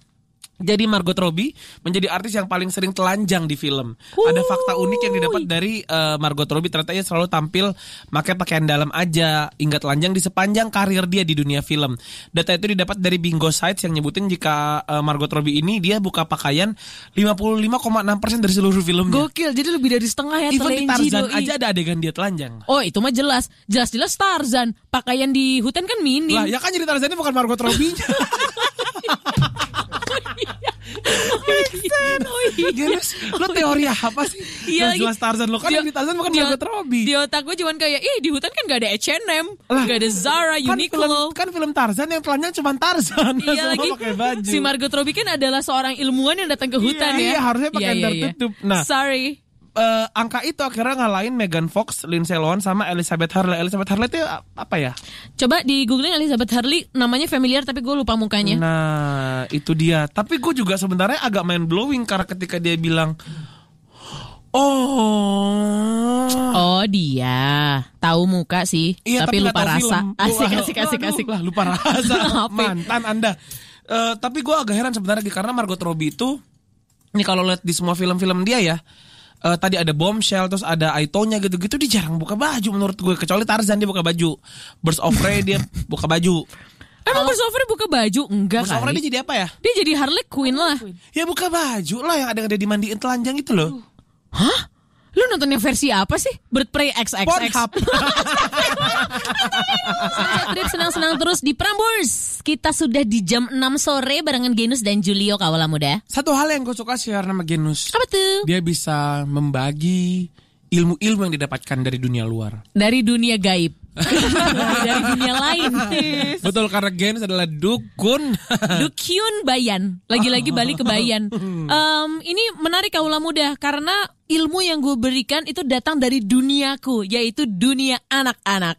jadi Margot Robbie menjadi artis yang paling sering telanjang di film. Hui. Ada fakta unik yang didapat dari uh, Margot Robbie ternyata ia selalu tampil pakai pakaian dalam aja, hingga telanjang di sepanjang karir dia di dunia film. Data itu didapat dari Bingo Sites yang nyebutin jika uh, Margot Robbie ini dia buka pakaian 55,6% dari seluruh filmnya. Gokil, jadi lebih dari setengah ya Even di Tarzan doi. aja ada adegan dia telanjang. Oh, itu mah jelas. Jelas-jelas Tarzan. Pakaian di hutan kan minim. Lah, ya kan jadi tarzan ini bukan Margot robbie Jelas, iya. iya. oh iya. lo oh teori apa sih? Iya, jelas Tarzan lo kan yang di Tarzan bukan Margot Trobi. Di otak gue cuman kayak, ih di hutan kan gak ada H&M, lah, gak ada Zara, kan Uniqlo. Film, kan film Tarzan yang pelannya cuma Tarzan. Iya lagi. Si Margot Robbie kan adalah seorang ilmuwan yang datang ke hutan iya, ya. Iya, harusnya pakai iya, iya, tertutup. Nah, sorry uh, angka itu akhirnya ngalahin Megan Fox, Lindsay Lohan sama Elizabeth Hurley. Elizabeth Hurley itu eh, apa ya? Coba di googling Elizabeth Hurley, namanya familiar tapi gue lupa mukanya. Nah, itu dia. Tapi gue juga sebenarnya agak main blowing karena ketika dia bilang Oh. Oh dia. Tahu muka sih, iya, tapi, tapi lupa rasa. Film. Asik asik asik asik. Lah, lupa rasa. Mantan Anda. Uh, tapi gue agak heran sebenarnya karena Margot Robbie itu ini kalau lihat di semua film-film dia ya, uh, tadi ada bombshell terus ada Aitonya gitu-gitu dia jarang buka baju menurut gue kecuali Tarzan dia buka baju Burst of dia buka baju Emang Burst of buka baju? Enggak Burst of Prey dia jadi apa ya? Dia jadi Harley Quinn lah. Ya buka baju lah yang ada ada dimandiin telanjang itu loh. Hah? Lu nontonnya versi apa sih? Bird Prey XXX. Pornhub. Trip senang-senang terus di Prambors. Kita sudah di jam 6 sore barengan Genus dan Julio Kawala Muda. Satu hal yang gue suka sih karena nama Genus. Apa tuh? Dia bisa membagi ilmu-ilmu yang didapatkan dari dunia luar. Dari dunia gaib. dari dunia lain. Betul karena Genus adalah dukun. dukun Bayan. Lagi-lagi balik ke Bayan. Um, ini menarik kaula muda karena ilmu yang gue berikan itu datang dari duniaku, yaitu dunia anak-anak.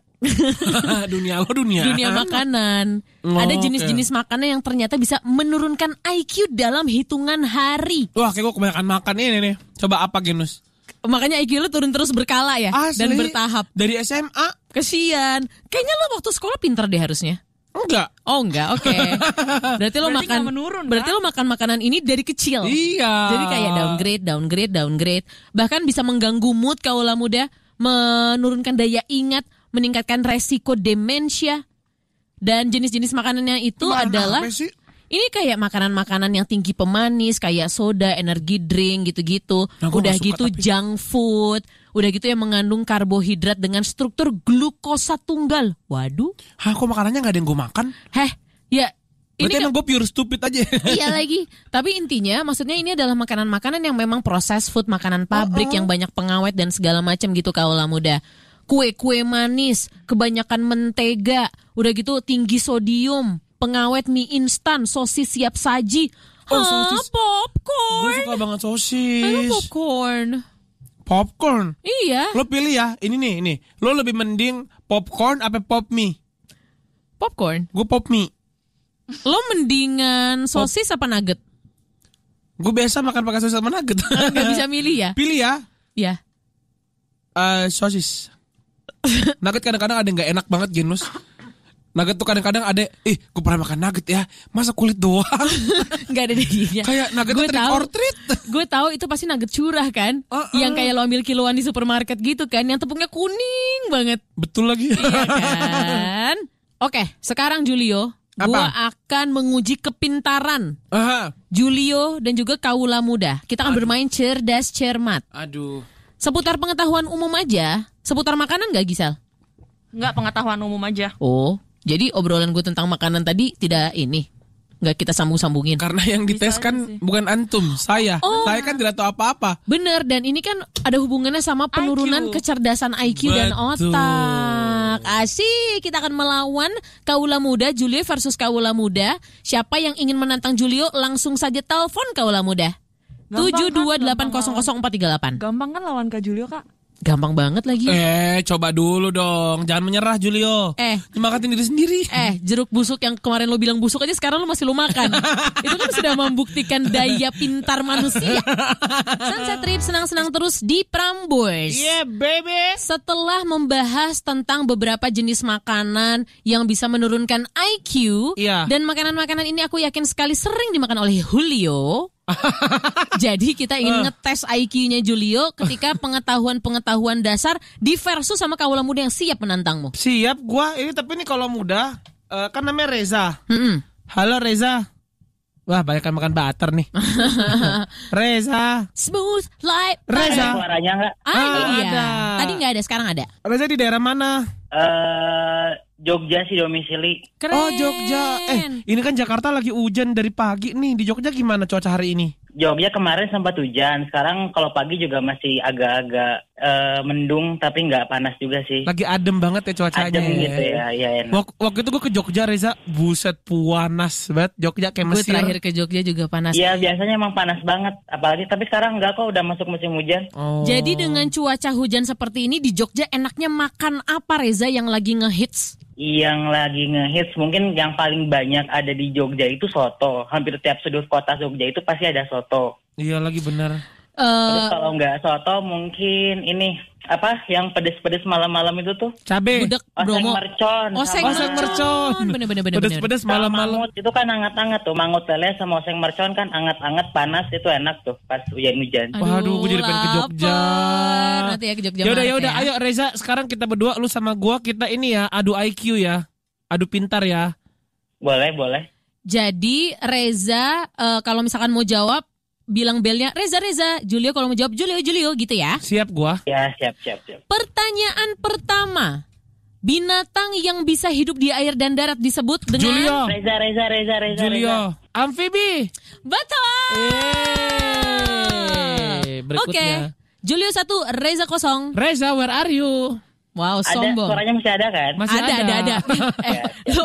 dunia lo dunia dunia makanan oh, ada jenis-jenis okay. makanan yang ternyata bisa menurunkan IQ dalam hitungan hari wah kayak gue kebanyakan makan ini nih coba apa genus makanya IQ lo turun terus berkala ya Asli, dan bertahap dari SMA kesian kayaknya lo waktu sekolah pinter deh harusnya Enggak. Oh enggak, oke. Okay. Berarti lo berarti makan menurun. Berarti kan? lo makan makanan ini dari kecil. Iya. Jadi kayak downgrade, downgrade, downgrade. Bahkan bisa mengganggu mood kaula muda, menurunkan daya ingat, meningkatkan resiko demensia. Dan jenis-jenis makanannya itu Makan adalah sih? Ini kayak makanan-makanan yang tinggi pemanis kayak soda, energi drink gitu-gitu. Nah, udah gitu tapi... junk food, udah gitu yang mengandung karbohidrat dengan struktur glukosa tunggal. Waduh. Hah, kok makanannya nggak ada yang gue makan? Heh, ya Berarti ini emang gue pure stupid aja. Iya lagi. Tapi intinya maksudnya ini adalah makanan-makanan yang memang proses food, makanan pabrik uh -uh. yang banyak pengawet dan segala macam gitu kaulah muda. Kue-kue manis, kebanyakan mentega, udah gitu tinggi sodium pengawet mie instan, sosis siap saji. Oh, sosis. popcorn. Gue suka banget sosis. Ayo popcorn. Popcorn. Iya. Lo pilih ya, ini nih, ini. Lo lebih mending popcorn apa pop mie? Popcorn. Gue pop mie. Lo mendingan sosis pop. apa nugget? Gue biasa makan pakai sosis sama nugget. Enggak bisa milih ya? Pilih ya. Iya. Uh, sosis. nugget kadang-kadang ada nggak enak banget genus. Nugget tuh kadang-kadang ada, ih, gue pernah makan nugget ya, masa kulit doang? Gak ada dagingnya. Kayak nugget gua tahu, treat. gue tahu itu pasti nugget curah kan, uh -uh. yang kayak lo ambil kiloan di supermarket gitu kan, yang tepungnya kuning banget. Betul lagi. iya kan? Oke, sekarang Julio, gue akan menguji kepintaran -huh. Julio dan juga kaula muda. Kita akan Aduh. bermain cerdas cermat. Aduh. Seputar pengetahuan umum aja, seputar makanan gak Gisel? Enggak, pengetahuan umum aja. Oh, jadi obrolan gue tentang makanan tadi tidak ini nggak kita sambung-sambungin. Karena yang dites kan bukan antum, saya. Oh. Saya kan tidak tahu apa-apa. Bener dan ini kan ada hubungannya sama penurunan IQ. kecerdasan IQ Betul. dan otak. Asik, kita akan melawan kaula muda Julio versus kaula muda. Siapa yang ingin menantang Julio langsung saja telepon kaula muda. Kan, tujuh dua delapan Gampang kan lawan Kak Julio, Kak? Gampang banget lagi. Eh, coba dulu dong. Jangan menyerah, Julio. Eh. Nyemakatin diri sendiri. Eh, jeruk busuk yang kemarin lo bilang busuk aja sekarang lo masih lo makan. Itu kan sudah membuktikan daya pintar manusia. Sunset Trip senang-senang terus di Prambors. Yeah, baby. Setelah membahas tentang beberapa jenis makanan yang bisa menurunkan IQ. Yeah. Dan makanan-makanan ini aku yakin sekali sering dimakan oleh Julio. Jadi kita ingin ah. ngetes IQ-nya Julio ketika ah. pengetahuan-pengetahuan dasar di versus sama kawula muda yang siap menantangmu. Siap gua ini tapi ini kalau muda uh, kan namanya Reza. Mm -mm. Halo Reza. Wah, banyak kan makan butter nih. Reza. Smooth like Reza. suaranya enggak? Ah, ah iya. Ada. Tadi enggak ada, sekarang ada. Reza di daerah mana? Eh uh Jogja sih domisili. Keren. Oh Jogja. Eh ini kan Jakarta lagi hujan dari pagi nih. Di Jogja gimana cuaca hari ini? Jogja kemarin sempat hujan. Sekarang kalau pagi juga masih agak-agak Eh, mendung tapi nggak panas juga sih. Lagi adem banget ya cuacanya. Adem ya. gitu ya, ya enak. Iya. waktu itu gue ke Jogja Reza, buset panas banget. Jogja kayak Mesir. Gue terakhir ke Jogja juga panas. Iya biasanya emang panas banget. Apalagi tapi sekarang nggak kok udah masuk musim hujan. Oh. Jadi dengan cuaca hujan seperti ini di Jogja enaknya makan apa Reza yang lagi ngehits? Yang lagi ngehits mungkin yang paling banyak ada di Jogja itu soto. Hampir tiap sudut kota Jogja itu pasti ada soto. Iya lagi benar. Uh, Terus eh, kalau nggak soto mungkin ini apa yang pedes-pedes malam-malam itu tuh cabe budek oseng bromo. mercon oseng, oh, oseng mercon bener bener bener pedes-pedes malam-malam itu kan anget-anget tuh mangut lele sama oseng mercon kan anget-anget panas itu enak tuh pas hujan-hujan aduh gue jadi pengen ke Jogja ya udah Jogja yaudah ya. ayo Reza sekarang kita berdua lu sama gua kita ini ya adu IQ ya adu pintar ya boleh boleh jadi Reza uh, kalau misalkan mau jawab bilang belnya Reza Reza, Julio kalau mau jawab Julio Julio gitu ya. Siap gua. Ya, siap siap siap. Pertanyaan pertama. Binatang yang bisa hidup di air dan darat disebut dengan Julio. Reza Reza Reza Reza. Julio. Reza. Amfibi. Betul. Eh, Oke. Okay. Julio satu, Reza kosong. Reza, where are you? Wow, ada, sombong. Suaranya masih ada kan? Masih ada, ada, ada. ada. eh,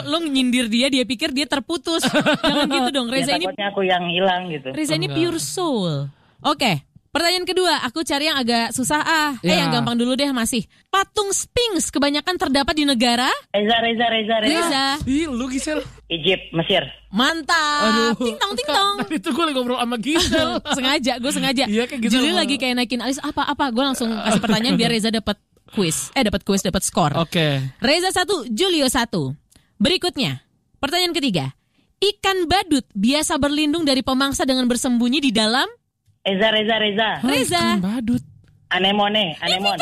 lu, nyindir dia, dia pikir dia terputus. Jangan gitu dong, Reza ya, ini. aku yang hilang gitu. Reza ini pure soul. Oke, okay. pertanyaan kedua. Aku cari yang agak susah ah. Eh, ya. Eh, yang gampang dulu deh masih. Patung Sphinx kebanyakan terdapat di negara? Reza, Reza, Reza, Reza. Reza. Ih, lu Gisel. Egypt, Mesir. Mantap. Aduh. Ting tong ting tong. Tadi itu gue lagi ngobrol sama Gisel. sengaja, gue sengaja. Iya, kayak gitu. Juli lagi kayak naikin alis apa-apa. Gue langsung kasih pertanyaan biar Reza dapat quiz. Eh dapat quiz, dapat skor. Oke. Okay. Reza satu, Julio satu. Berikutnya, pertanyaan ketiga. Ikan badut biasa berlindung dari pemangsa dengan bersembunyi di dalam Reza Reza Reza. Reza. Ikan badut. Anemone, anemone.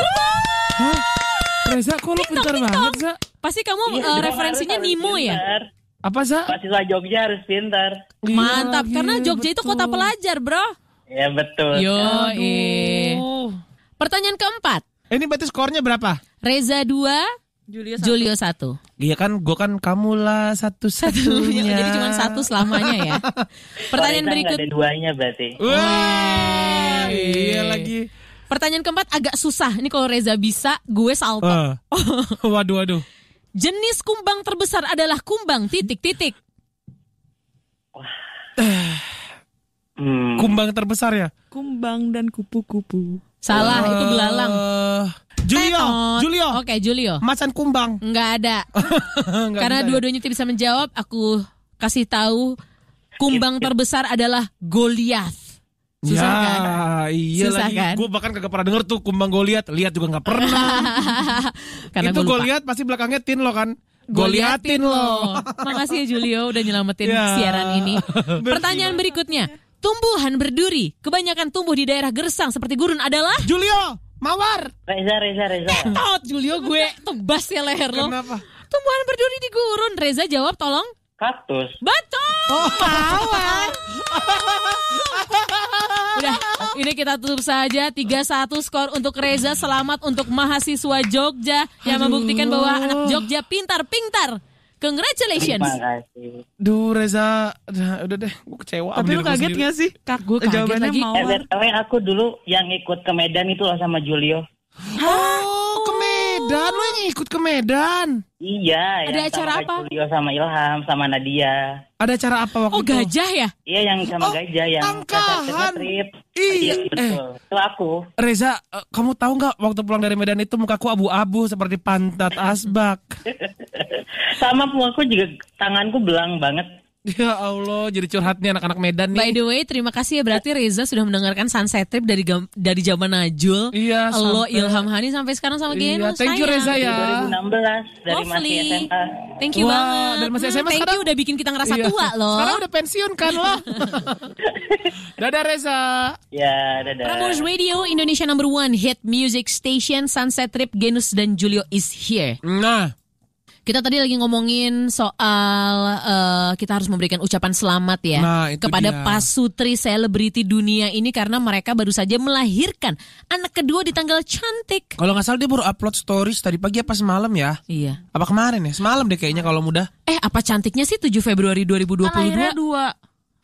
Hah? Reza kok lu pintar banget, Za? Pasti kamu iya, uh, referensinya harus, Nemo ya? Apa, Za? Pasti lah Jogja harus pintar. Mantap, iya, karena Jogja betul. itu kota pelajar, bro. Ya, betul. Yo, Pertanyaan keempat. Ini berarti skornya berapa? Reza 2, Julio satu. Iya kan, gue kan kamu lah satu satunya. Jadi cuma satu selamanya ya. Pertanyaan berikut. Ada duanya berarti. Wah, iya lagi. Pertanyaan keempat agak susah. Ini kalau Reza bisa, gue salto. Uh. waduh, waduh. Jenis kumbang terbesar adalah kumbang titik-titik. Hmm. Kumbang terbesar ya? Kumbang dan kupu-kupu. Salah, uh, itu eh, belalang. Julio, Tetot. Eh, Julio. Oke, okay, Julio. Macan kumbang. Enggak ada. Nggak Karena ya. dua-duanya tidak bisa menjawab, aku kasih tahu kumbang terbesar adalah Goliath. Susah ya, kan? Iya Susah lagi. Kan? Gue bahkan kagak pernah denger tuh kumbang Goliath Lihat juga nggak pernah. Karena itu Goliat pasti belakangnya tin lo kan? Goliatin, liatin lo. Makasih ya Julio udah nyelamatin yeah. siaran ini. Pertanyaan berikutnya. Tumbuhan berduri kebanyakan tumbuh di daerah gersang seperti gurun adalah Julio Mawar. Reza, Reza, Reza. Tot, Julio gue tebas ya leher lo. Kenapa? Tumbuhan berduri di gurun. Reza jawab tolong. Kaktus. Betul. Oh. Mawar. Udah, ini kita tutup saja 3-1 skor untuk Reza. Selamat untuk mahasiswa Jogja yang Aduh. membuktikan bahwa anak Jogja pintar-pintar. Congratulations. Terima kasih. Duh Reza, udah deh, gue kecewa. Tapi lu kaget sendiri. gak sih? Kak, gue kaget Jawabannya lagi. Mawar. Eh, aku dulu yang ikut ke Medan itu loh sama Julio. Hah? Oh. Medan, lo yang ikut ke Medan. Iya. Ada acara apa? Julio sama Ilham sama Nadia. Ada acara apa waktu oh, itu? Oh gajah ya? Iya yang sama oh, gajah yang tangkahan. Iya Eh, itu aku. Reza, eh, kamu tahu nggak waktu pulang dari Medan itu mukaku abu-abu seperti pantat asbak. sama mukaku juga tanganku belang banget. Ya Allah, jadi curhat nih anak-anak Medan nih. By the way, terima kasih ya berarti Reza sudah mendengarkan Sunset Trip dari gam, dari zaman Najul. Iya, Allah Ilham Hani sampai sekarang sama Gino. Iya, thank you Reza ya. 2016 dari Hopefully. masih SMA. Thank you Wah, banget. Dari masih SMA hmm, thank you udah bikin kita ngerasa iya. tua loh. Sekarang udah pensiun kan loh. dadah Reza. Ya, dadah. Prambors Radio Indonesia number one hit music station Sunset Trip Genus dan Julio is here. Nah, kita tadi lagi ngomongin soal uh, kita harus memberikan ucapan selamat ya nah, kepada dia. pasutri selebriti dunia ini karena mereka baru saja melahirkan anak kedua di tanggal cantik. Kalau nggak salah dia baru upload stories tadi pagi apa semalam ya? Iya. Apa kemarin ya? Semalam deh kayaknya kalau mudah. Eh apa cantiknya sih 7 Februari 2022? Lahirnya dua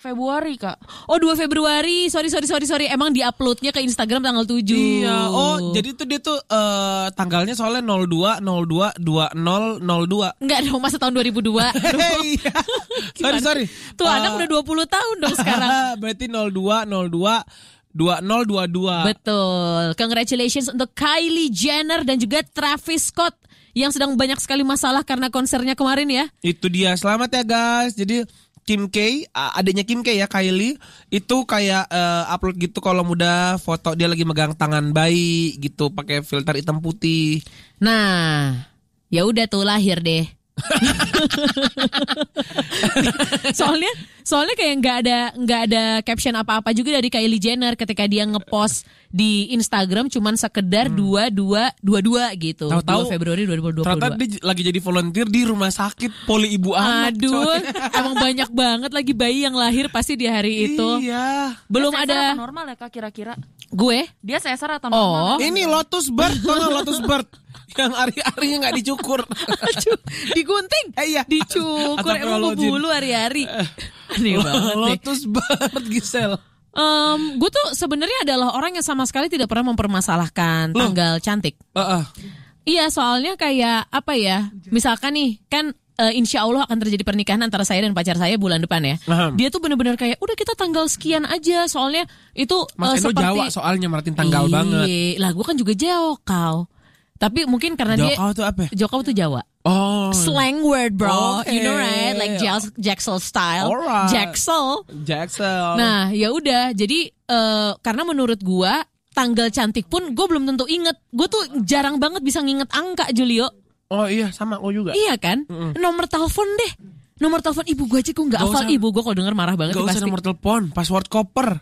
Februari kak Oh 2 Februari Sorry sorry sorry sorry Emang diuploadnya ke Instagram tanggal 7 Iya Oh jadi tuh dia tuh uh, Tanggalnya soalnya 02 02 20 02 Enggak dong masa tahun 2002 hey, iya. Sorry sorry Tuh uh, eh. anak udah 20 tahun dong sekarang Berarti 02 02 2022 Betul Congratulations untuk Kylie Jenner dan juga Travis Scott Yang sedang banyak sekali masalah karena konsernya kemarin ya Itu dia Selamat ya guys Jadi Kim K, adanya Kim K ya Kylie, itu kayak uh, upload gitu kalau muda foto dia lagi megang tangan bayi gitu pakai filter hitam putih. Nah, ya udah tuh lahir deh soalnya soalnya kayak nggak ada nggak ada caption apa-apa juga dari Kylie Jenner ketika dia ngepost di Instagram cuman sekedar hmm. dua dua dua dua gitu. Tahu-tahu Februari 2022. Ternyata dia lagi jadi volunteer di rumah sakit poli ibu anak. Aduh, emang banyak banget lagi bayi yang lahir pasti di hari itu. Iya. Belum ada normal ya Kak kira-kira? Gue? Dia sesar atau normal? Oh. Ini Lotus Bird, Lotus Bird? yang hari-harinya nggak dicukur. Digunting. Eh, iya. Dicukur emang bulu hari-hari. Eh, Aneh banget. Lotus banget Gisel. Um, gue tuh sebenarnya adalah orang yang sama sekali tidak pernah mempermasalahkan Loh. tanggal cantik. Uh -uh. Iya, soalnya kayak apa ya? Misalkan nih, kan uh, insya Allah akan terjadi pernikahan antara saya dan pacar saya bulan depan ya. Dia tuh bener-bener kayak udah kita tanggal sekian aja soalnya itu Mas uh, seperti... Jawa soalnya Martin tanggal Iyi, banget. Lah gue kan juga jauh kau. Tapi mungkin karena Jokow dia Jokow tuh apa? Jokow tuh Jawa. Oh. Slang word, bro. Okay. You know right? Like Jaxel style. Alright. Jaxel. Jaxel. Nah, ya udah. Jadi uh, karena menurut gua tanggal cantik pun gue belum tentu inget. Gue tuh jarang banget bisa nginget angka, Julio. Oh iya, sama gue juga. Iya kan? Mm -mm. Nomor telepon deh. Nomor telepon ibu gue aja gue nggak hafal ibu gue kalau denger marah banget. Gak usah pasti. nomor telepon, password koper.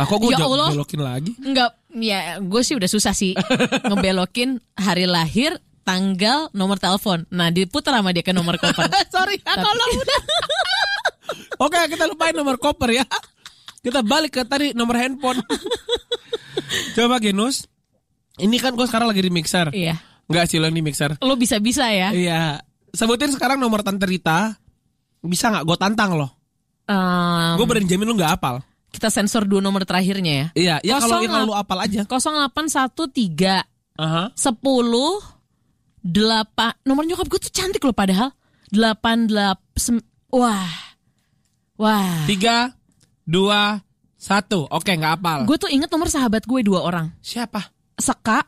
Lah kok gue ya jol lagi? Enggak, Ya, gue sih udah susah sih ngebelokin hari lahir, tanggal, nomor telepon. Nah, diputar sama dia ke nomor koper. Sorry, Tapi... udah. Oke, kita lupain nomor koper ya. Kita balik ke tadi nomor handphone. Coba Genus, ini kan gue sekarang lagi di mixer. Iya. Enggak sih lo yang di mixer. Lo bisa-bisa ya. Iya. Sebutin sekarang nomor Tante Rita. Bisa nggak? Gue tantang lo. Um, gue berani jamin lo nggak apal kita sensor dua nomor terakhirnya ya. Iya, ya kalau lalu apal aja. 0813 uh -huh. 10 8 nomor nyokap gue tuh cantik loh padahal. 88 wah. Wah. 3 2 1. Oke, nggak apal. Gue tuh inget nomor sahabat gue dua orang. Siapa? Seka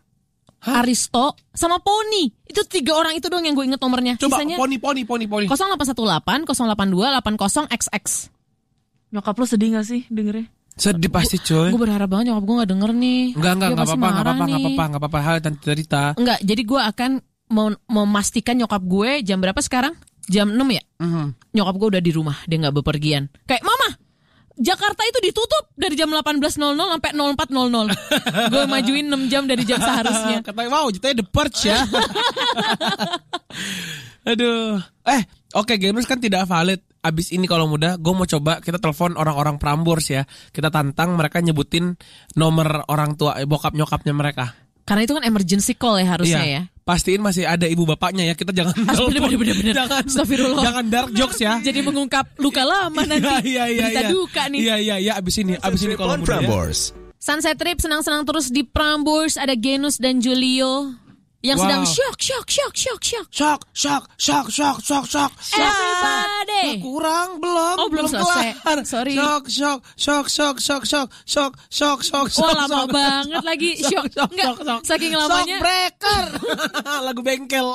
Hah? Aristo sama Pony. Itu tiga orang itu doang yang gue inget nomornya. Coba Sisanya, Pony Pony Pony Pony. 0818 082 80XX. Nyokap lu sedih gak sih dengernya? Sedih pasti coy Gue berharap banget nyokap gue gak denger nih Enggak, enggak, enggak apa-apa, enggak apa-apa, enggak apa-apa, enggak apa-apa, hal dan cerita Enggak, jadi gue akan mau memastikan nyokap gue jam berapa sekarang? Jam 6 ya? Mm -hmm. Nyokap gue udah di rumah, dia gak bepergian Kayak, mama, Jakarta itu ditutup dari jam 18.00 sampai 04.00. Gue majuin 6 jam dari jam seharusnya. Katanya wow, jadinya the perch ya. Aduh. Eh, Oke, okay, gamers kan tidak valid. Abis ini kalau mudah, gue mau coba kita telepon orang-orang Prambors ya. Kita tantang mereka nyebutin nomor orang tua eh, bokap nyokapnya mereka. Karena itu kan emergency call ya harusnya iya. ya. Pastiin masih ada ibu bapaknya ya. Kita jangan Asli bener, bener, jangan jangan dark jokes ya. Jadi mengungkap luka lama iya, nanti. Iya, iya, iya, iya. duka nih. Iya, iya, iya. Abis ini, abis ini kalau mudah ya. Sunset Trip senang-senang terus di Prambors. Ada Genus dan Julio yang wow. sedang shock, shock, shock, shock, shock. Shock, shock, shock, shock, shock, shock. Everybody. Nah, kurang belum. Oh, belum, belum selesai. Kelar. Sorry. Shock, shock, shock, shock, shock, shock, shock, shock, shock, shock. shock lama shock, banget shock, lagi shock. shock, shock shock, shock. Saking lamanya. Shock breaker. Lagu bengkel.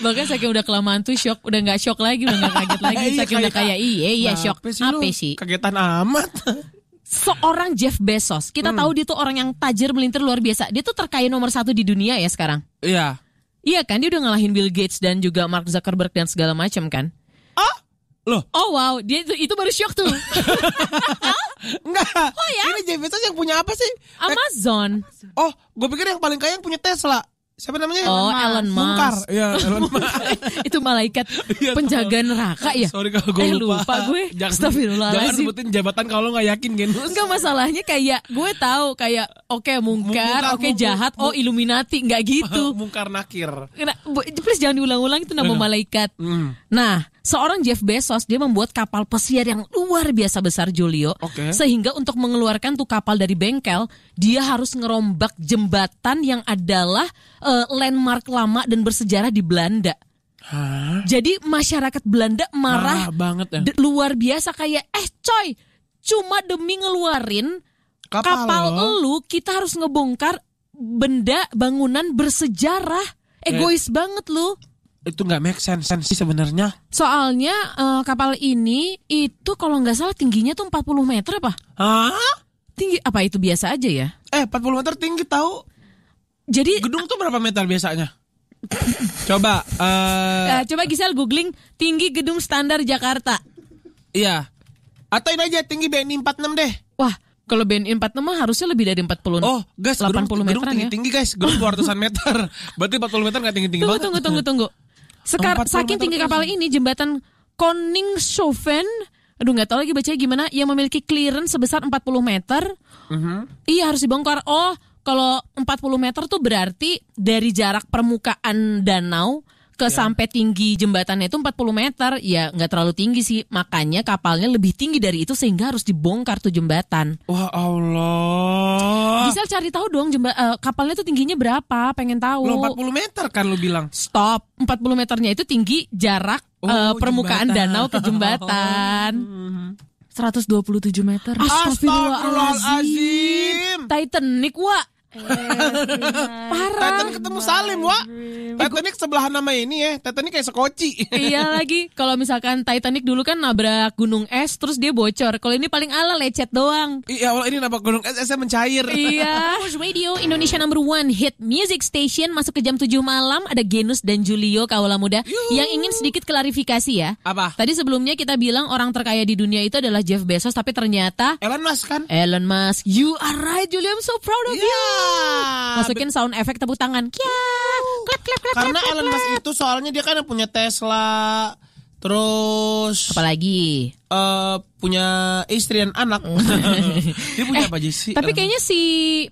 Bahkan saking udah kelamaan tuh shock, udah nggak shock lagi, udah nggak kaget lagi. Saking udah kayak iya, iya shock. Apa sih? Kagetan amat seorang Jeff Bezos. Kita hmm. tahu dia tuh orang yang tajir melintir luar biasa. Dia tuh terkaya nomor satu di dunia ya sekarang. Iya. Iya kan dia udah ngalahin Bill Gates dan juga Mark Zuckerberg dan segala macam kan. Oh, Loh. Oh wow, dia itu, itu baru shock tuh. Enggak. Oh ya. Ini Jeff Bezos yang punya apa sih? Amazon. Eh, oh, gue pikir yang paling kaya yang punya Tesla siapa namanya? Oh, Elon Musk. Mungkar. Ya, Elon Musk. Iya, itu malaikat iya, penjaga neraka ya. Sorry kalau gue eh, lupa. lupa gue. Jangan, jangan sebutin jabatan kalau nggak yakin Gen. Enggak masalahnya kayak gue tahu kayak oke okay, mungkar, oke okay, jahat, oh Illuminati nggak gitu. mungkar nakir. Please jangan diulang-ulang itu nama malaikat. Hmm. Nah, seorang Jeff Bezos dia membuat kapal pesiar yang luar biasa besar Julio. Okay. Sehingga untuk mengeluarkan tuh kapal dari bengkel, dia harus ngerombak jembatan yang adalah uh, landmark lama dan bersejarah di Belanda. Hah? Jadi masyarakat Belanda marah, marah banget ya. luar biasa kayak eh coy, cuma demi ngeluarin kapal, kapal lu kita harus ngebongkar benda bangunan bersejarah. Egois eh. banget lu itu nggak make sense sih sebenarnya. Soalnya uh, kapal ini itu kalau nggak salah tingginya tuh 40 meter apa? Hah? Tinggi apa itu biasa aja ya? Eh 40 meter tinggi tahu. Jadi gedung tuh berapa meter biasanya? coba uh... uh, coba Gisel googling tinggi gedung standar Jakarta. Iya. Atau ini aja tinggi BNI 46 deh. Wah, kalau BNI 46 mah harusnya lebih dari 40 Oh, guys, 80 gedung, gedung ya. tinggi-tinggi guys. Gedung 200-an meter. Berarti 40 meter nggak tinggi-tinggi banget. Tunggu, tunggu, tunggu. Sekar saking tinggi kapal ini jembatan Koningshofen aduh nggak tahu lagi bacanya gimana yang memiliki clearance sebesar 40 meter uh mhm. -huh. iya harus dibongkar oh kalau 40 meter tuh berarti dari jarak permukaan danau ke ya. sampai tinggi jembatannya itu 40 meter ya nggak terlalu tinggi sih makanya kapalnya lebih tinggi dari itu sehingga harus dibongkar tuh jembatan wah Allah bisa cari tahu dong jemba uh, kapalnya itu tingginya berapa pengen tahu Loh, 40 meter kan lu bilang stop 40 meternya itu tinggi jarak oh, uh, permukaan jembatan. danau ke jembatan oh. 127 meter Astagfirullahaladzim Titanic wah Eh, Parah. Titanic ketemu Salim, wa. Titanic sebelah nama ini ya. Titanic kayak sekoci. iya lagi. Kalau misalkan Titanic dulu kan nabrak gunung es terus dia bocor. Kalau ini paling ala lecet doang. Iya, kalau ini nabrak gunung es esnya mencair. iya. Force Radio Indonesia number one hit music station masuk ke jam 7 malam ada Genus dan Julio kawula Muda yang ingin sedikit klarifikasi ya. Apa? Tadi sebelumnya kita bilang orang terkaya di dunia itu adalah Jeff Bezos tapi ternyata Elon Musk kan? Elon Musk. You are right Julio, I'm so proud of yeah. you. Masukin sound efek tepuk tangan. Kia. klap uh. klap klap. Karena klep, Elon Musk itu soalnya dia kan yang punya Tesla. Terus apalagi? Uh, punya istri dan anak. dia punya eh, apa aja sih? Tapi kayaknya si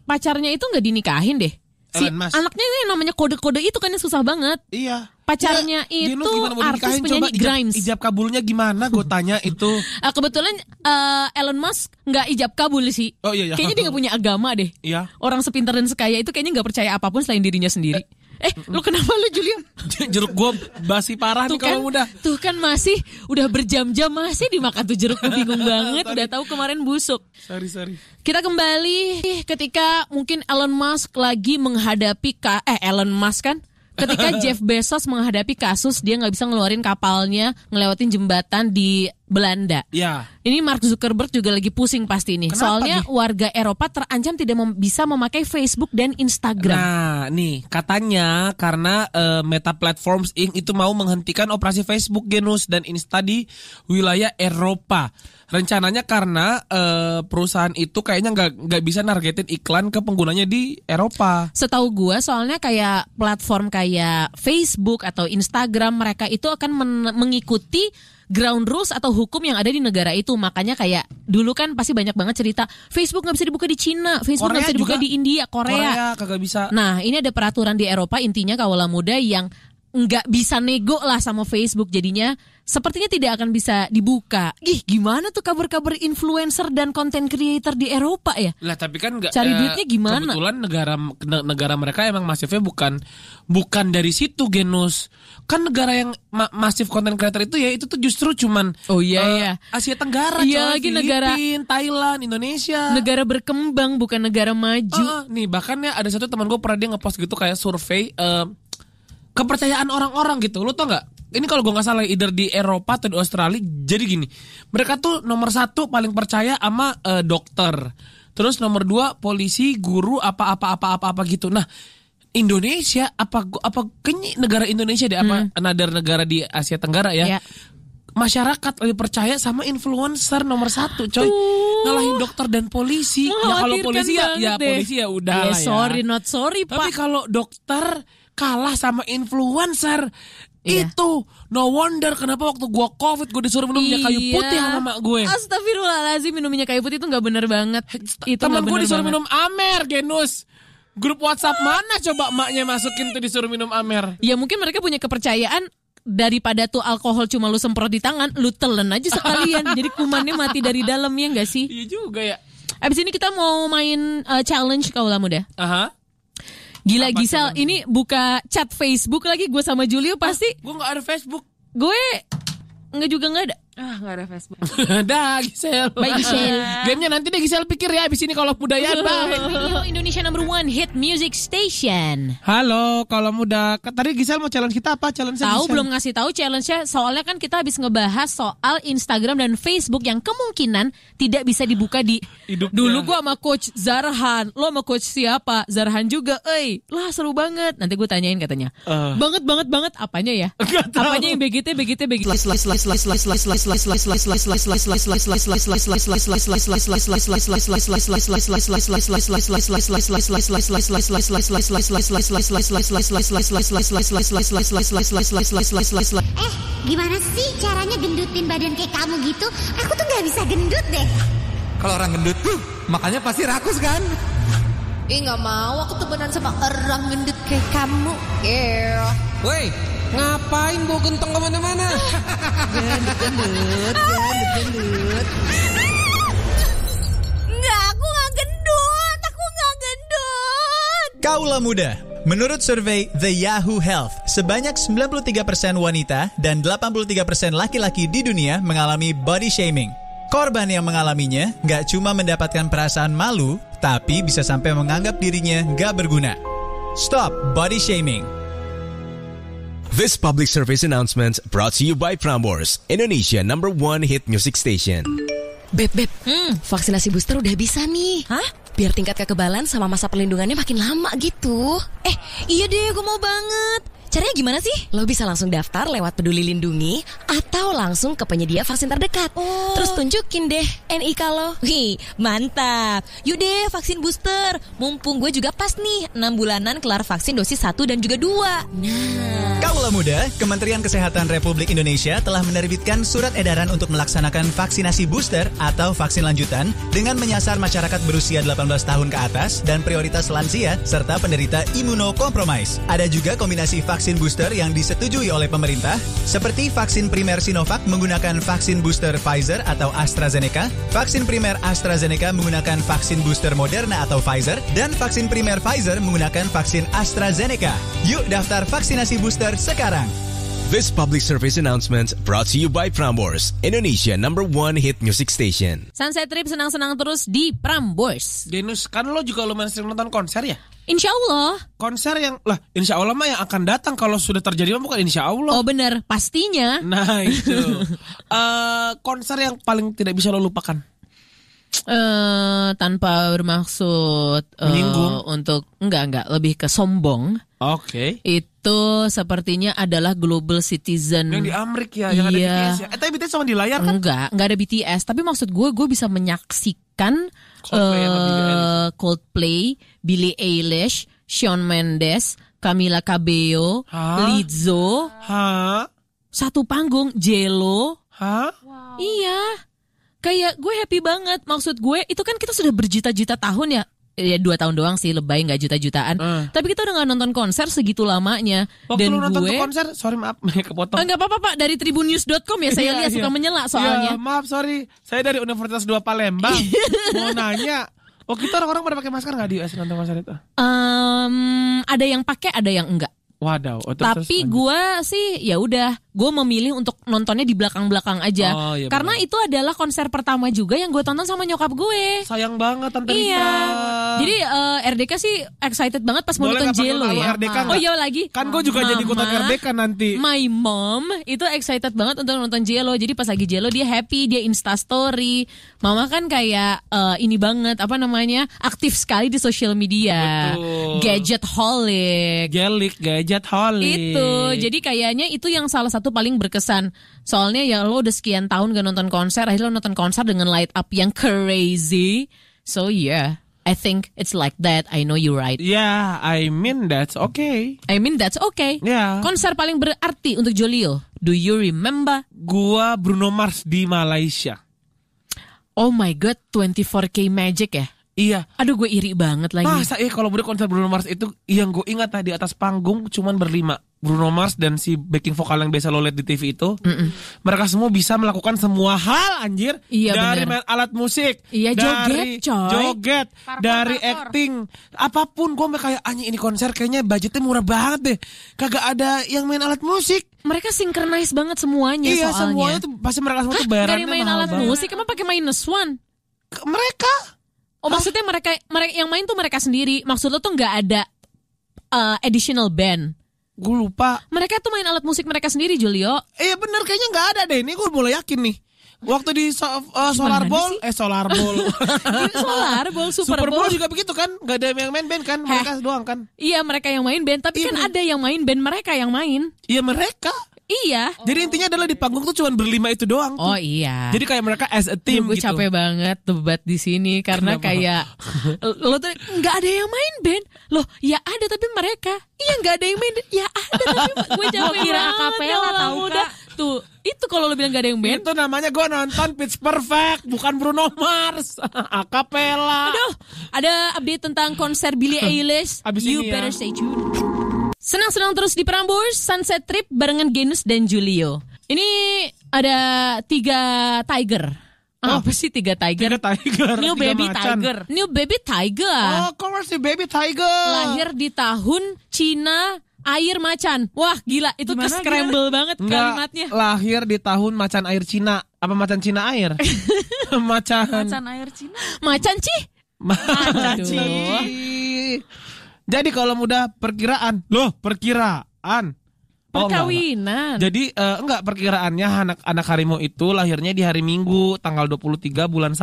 pacarnya itu nggak dinikahin deh. Elon si anaknya ini namanya kode-kode itu kan yang susah banget. Iya pacarnya ya, itu artis artis penyanyi coba, Grimes. Ijab, ijab kabulnya gimana? Gue tanya itu. uh, kebetulan uh, Elon Musk nggak ijab kabul sih. Oh iya. iya. Kayaknya dia gak punya agama deh. Iya. Orang sepintar dan sekaya itu kayaknya nggak percaya apapun selain dirinya sendiri. Eh. Eh, lu kenapa lu Julia? jeruk gue basi parah tuh nih kan, udah. Tuh kan masih udah berjam-jam masih dimakan tuh jeruk gue bingung banget. udah tahu kemarin busuk. Sorry sorry. Kita kembali ketika mungkin Elon Musk lagi menghadapi ka eh Elon Musk kan ketika Jeff Bezos menghadapi kasus dia nggak bisa ngeluarin kapalnya ngelewatin jembatan di Belanda. Ya. Ini Mark Zuckerberg juga lagi pusing pasti nih. Kenapa Soalnya nih? warga Eropa terancam tidak mem bisa memakai Facebook dan Instagram. Nah, nih katanya karena uh, Meta Platforms Inc itu mau menghentikan operasi Facebook, Genus dan Insta di wilayah Eropa. Rencananya karena uh, perusahaan itu kayaknya nggak nggak bisa nargetin iklan ke penggunanya di Eropa. Setahu gue soalnya kayak platform kayak Facebook atau Instagram mereka itu akan mengikuti ground rules atau hukum yang ada di negara itu. Makanya kayak dulu kan pasti banyak banget cerita Facebook nggak bisa dibuka di Cina, Facebook nggak bisa dibuka juga, di India, Korea. Korea kagak bisa. Nah ini ada peraturan di Eropa intinya kawula muda yang nggak bisa nego lah sama Facebook jadinya sepertinya tidak akan bisa dibuka. Ih gimana tuh kabar-kabar influencer dan content creator di Eropa ya? Lah tapi kan nggak cari eh, duitnya gimana? Kebetulan negara negara mereka emang masifnya bukan bukan dari situ genus. Kan negara yang ma masif content creator itu ya itu tuh justru cuman Oh iya uh, iya Asia Tenggara iya, coy, lagi negara Thailand, Indonesia. Negara berkembang bukan negara maju. Uh, nih bahkan ya ada satu teman gue pernah dia ngepost gitu kayak survei uh, kepercayaan orang-orang gitu. lo tau nggak? Ini kalau gue nggak salah, either di Eropa atau di Australia. Jadi gini, mereka tuh nomor satu paling percaya sama uh, dokter. Terus nomor dua polisi, guru, apa-apa, apa-apa, apa gitu. Nah, Indonesia apa apa kenyi negara Indonesia deh apa hmm. another negara di Asia Tenggara ya. Yeah. Masyarakat lebih percaya sama influencer nomor satu, coy. Uh. Ngalahin dokter dan polisi. Oh, ya kalau polisi ya, ya polisi ya udah yeah, eh, ya. Sorry not sorry Pak. Tapi kalau dokter kalah sama influencer. Iya. Itu no wonder kenapa waktu gua covid gue disuruh minum minyak kayu iya. putih sama mak gue. Astagfirullahalazim minum minyak kayu putih itu nggak bener banget. Itu Temen gue disuruh banget. minum amer genus. Grup WhatsApp mana coba maknya masukin tuh disuruh minum amer? Ya mungkin mereka punya kepercayaan daripada tuh alkohol cuma lu semprot di tangan, lu telan aja sekalian. Jadi kumannya mati dari dalam ya enggak sih? Iya juga ya. Abis ini kita mau main uh, challenge kaulah muda. Aha. Gila Apa Gisel, ini buka chat Facebook lagi gue sama Julio pasti. Ah, gue gak ada Facebook. Gue nggak juga nggak ada. Ah nggak ada Facebook. Dah Gisel. Bye Gisel. Gamenya nanti deh Gisel pikir ya abis ini kalau budaya bang. Indonesia number one hit music station. Halo, kalau muda tadi Gisel mau challenge kita apa? Challenge Tahu belum ngasih tahu challenge-nya soalnya kan kita habis ngebahas soal Instagram dan Facebook yang kemungkinan tidak bisa dibuka di Hidupnya. Dulu gua sama coach Zarhan, lo sama coach siapa? Zarhan juga. Eh, lah seru banget. Nanti gue tanyain katanya. Uh. Banget banget banget apanya ya? Apanya yang begitu begitu begitu. Eh, gimana sih caranya gendutin badan kayak kamu gitu? Aku tuh nggak bisa gendut deh. Kalau orang gendut tuh, makanya pasti rakus kan? Ih, nggak mau aku temenan sama orang gendut kayak kamu. Yeah. Woi, Ngapain bau gentong kemana-mana? Gendut, gendut, gendut. Enggak, aku nggak gendut. Aku nggak gendut. Kaulah muda. Menurut survei The Yahoo Health, sebanyak 93% wanita dan 83% laki-laki di dunia mengalami body shaming. Korban yang mengalaminya nggak cuma mendapatkan perasaan malu, tapi bisa sampai menganggap dirinya nggak berguna. Stop Body Shaming This public service announcement brought to you by Prambors, Indonesia number one hit music station. Beb, Beb, hmm. vaksinasi booster udah bisa nih. Hah? Biar tingkat kekebalan sama masa perlindungannya makin lama gitu. Eh, iya deh, gue mau banget. Caranya gimana sih? Lo bisa langsung daftar lewat Peduli Lindungi atau langsung ke penyedia vaksin terdekat. Oh. Terus tunjukin deh NIK lo. Wih, mantap. Yuk deh vaksin booster. Mumpung gue juga pas nih 6 bulanan kelar vaksin dosis 1 dan juga 2. Nah. Kaula Muda, Kementerian Kesehatan Republik Indonesia telah menerbitkan surat edaran untuk melaksanakan vaksinasi booster atau vaksin lanjutan dengan menyasar masyarakat berusia 18 tahun ke atas dan prioritas lansia serta penderita imunokompromis. Ada juga kombinasi vaksin booster yang disetujui oleh pemerintah seperti vaksin primer Sinovac menggunakan vaksin booster Pfizer atau AstraZeneca, vaksin primer AstraZeneca menggunakan vaksin booster Moderna atau Pfizer, dan vaksin primer Pfizer menggunakan vaksin AstraZeneca. Yuk daftar vaksinasi booster daftar sekarang. This public service announcement brought to you by Prambors, Indonesia number one hit music station. Sunset Trip senang-senang terus di Prambors. Genus kan lo juga lumayan sering nonton konser ya? Insya Allah. Konser yang, lah insya Allah mah yang akan datang kalau sudah terjadi mah bukan insya Allah. Oh bener, pastinya. Nah itu. uh, konser yang paling tidak bisa lo lupakan. Uh, tanpa bermaksud uh, untuk enggak enggak lebih ke sombong Oke. Okay. Itu sepertinya adalah Global Citizen. Yang di Amerika, ya, yang iya. ada BTS ya. Eh, tapi BTS cuma di layar kan? Enggak, enggak ada BTS. Tapi maksud gue, gue bisa menyaksikan Coldplay, uh, Coldplay Billie Eilish, Shawn Mendes, Camila Cabello, ha? Lizzo, ha? satu panggung, Jelo. Hah? Wow. Iya. Kayak gue happy banget. Maksud gue, itu kan kita sudah berjuta-juta tahun ya ya dua tahun doang sih lebay nggak juta-jutaan. Uh. Tapi kita udah nggak nonton konser segitu lamanya. Waktu dan lu nonton gue, konser, sorry maaf, kepotong. Enggak apa-apa Pak, dari tribunnews.com ya saya iya, lihat iya. suka menyela iya, soalnya. maaf sorry, saya dari Universitas Dua Palembang. mau nanya, oh kita orang-orang pada pakai masker nggak di US nonton konser itu? Um, ada yang pakai, ada yang enggak. Wadaw. Tapi gue sih ya udah gue memilih untuk nontonnya di belakang-belakang aja. Oh, iya Karena bener. itu adalah konser pertama juga yang gue tonton sama nyokap gue. Sayang banget Tante Iya. Jadi uh, eh, RDK sih excited banget pas mau nonton Jelo ya. RDK oh iya lagi. Kan gue juga Mama, jadi ikutan RDK nanti. My mom itu excited banget untuk nonton Jelo. Jadi pas lagi Jelo dia happy, dia insta story. Mama kan kayak uh, ini banget apa namanya? aktif sekali di sosial media. Betul. Gadget holic. Gelik gadget holic. Itu. Jadi kayaknya itu yang salah satu satu paling berkesan. Soalnya ya lo udah sekian tahun gak nonton konser, akhirnya lo nonton konser dengan light up yang crazy. So yeah, I think it's like that. I know you right. Yeah, I mean that's okay. I mean that's okay. Yeah. Konser paling berarti untuk Jolio. Do you remember? Gua Bruno Mars di Malaysia. Oh my god, 24K Magic ya? Iya. Aduh gue iri banget lagi. Masa ya kalau bener konser Bruno Mars itu yang gue ingat tadi atas panggung cuman berlima. Bruno Mars dan si backing vokal yang biasa lo lihat di TV itu, mm -mm. mereka semua bisa melakukan semua hal anjir iya, dari bener. alat musik, iya, dari joget, coy. joget dari aktor. acting, apapun gue kayak anjing ini konser kayaknya budgetnya murah banget deh, kagak ada yang main alat musik. Mereka sinkronize banget semuanya iya, soalnya. Iya semuanya tuh pasti mereka semua tuh bayarannya dari main alat banget. musik emang pakai minus one. mereka. Oh Hah? maksudnya mereka mereka yang main tuh mereka sendiri. Maksud lo tuh nggak ada uh, additional band. Gue lupa. Mereka tuh main alat musik mereka sendiri, Julio. Iya eh, bener, kayaknya nggak ada deh. Ini gue mulai yakin nih. Waktu di so, uh, Solar Bowl, eh Solar Bowl. solar Bowl, Super, Super Bowl. juga begitu kan? Gak ada yang main band kan? Mereka Heh. doang kan? Iya, mereka yang main band, tapi iya, kan ada yang main band, mereka yang main. Iya, mereka. Iya. Jadi oh. intinya adalah di panggung tuh cuma berlima itu doang. Tuh. Oh iya. Jadi kayak mereka as a team gue gitu. capek banget debat di sini karena Kenapa? kayak lo tuh nggak ada yang main band. Loh, ya ada tapi mereka. Iya nggak ada yang main. Ya ada tapi gue capek kira akapela ya tau udah tuh itu kalau lo bilang gak ada yang band itu namanya gue nonton Pitch Perfect bukan Bruno Mars akapela aduh ada update tentang konser Billie Eilish Abis you ya. better ya. stay tuned Senang-senang terus di Prambors, Sunset Trip barengan Genus dan Julio. Ini ada tiga tiger. Oh, apa sih tiga tiger? Tiga tiger. New tiga baby macan. tiger. New baby tiger. Oh, kok masih baby tiger. Lahir di tahun Cina air macan. Wah, gila itu Gimana, scramble gila? banget Nggak, kalimatnya. Lahir di tahun macan air Cina. Apa macan Cina air? macan. Macan air Cina. Macan cih. Macan. Cih. Jadi kalau udah perkiraan, loh perkiraan. Perkawinan. Oh, enggak. Jadi uh, enggak perkiraannya anak-anak harimau itu lahirnya di hari Minggu tanggal 23 bulan 1.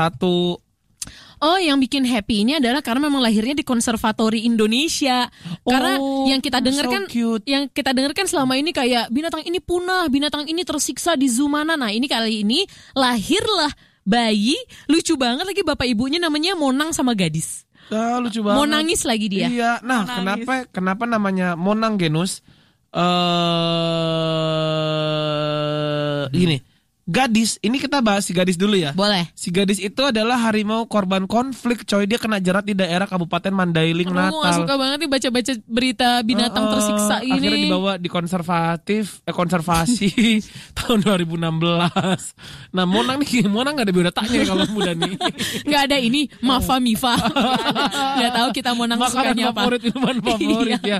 Oh, yang bikin happy ini adalah karena memang lahirnya di konservatori Indonesia. Oh, karena yang kita dengarkan, so yang kita dengarkan selama ini kayak binatang ini punah, binatang ini tersiksa di Zumana. Nah, ini kali ini lahirlah bayi lucu banget lagi bapak ibunya namanya Monang sama gadis. Ah, lucu banget. Mau lagi dia. Iya. Nah, Monangis. kenapa kenapa namanya Monang Genus? Eh uh, gadis ini kita bahas si gadis dulu ya boleh si gadis itu adalah harimau korban konflik coy dia kena jerat di daerah kabupaten Mandailing Aduh, Natal gak suka banget nih baca baca berita binatang uh, uh, tersiksa ini akhirnya dibawa di konservatif eh konservasi tahun 2016 nah Monang nih Monang gak ada biodatanya kalau muda nih nggak ada ini Mafa Mifa nggak tahu kita Monang Makanan sukanya apa favorit favorit iya. ya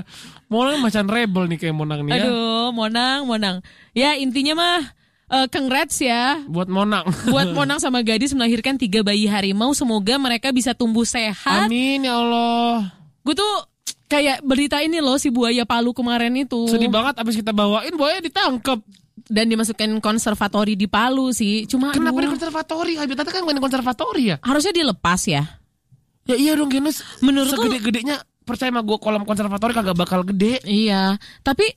Monang macam rebel nih kayak Monang nih ya. Aduh Monang Monang ya intinya mah uh, congrats ya buat Monang. buat Monang sama Gadis melahirkan tiga bayi harimau. Semoga mereka bisa tumbuh sehat. Amin ya Allah. Gue tuh kayak berita ini loh si buaya Palu kemarin itu. Sedih banget abis kita bawain buaya ditangkap dan dimasukkan konservatori di Palu sih. Cuma kenapa aduh, di konservatori? Habitatnya kan bukan konservatori ya. Harusnya dilepas ya. Ya iya dong Genus. Menurut segede-gedenya percaya sama gue kolam konservatori kagak bakal gede. Iya, tapi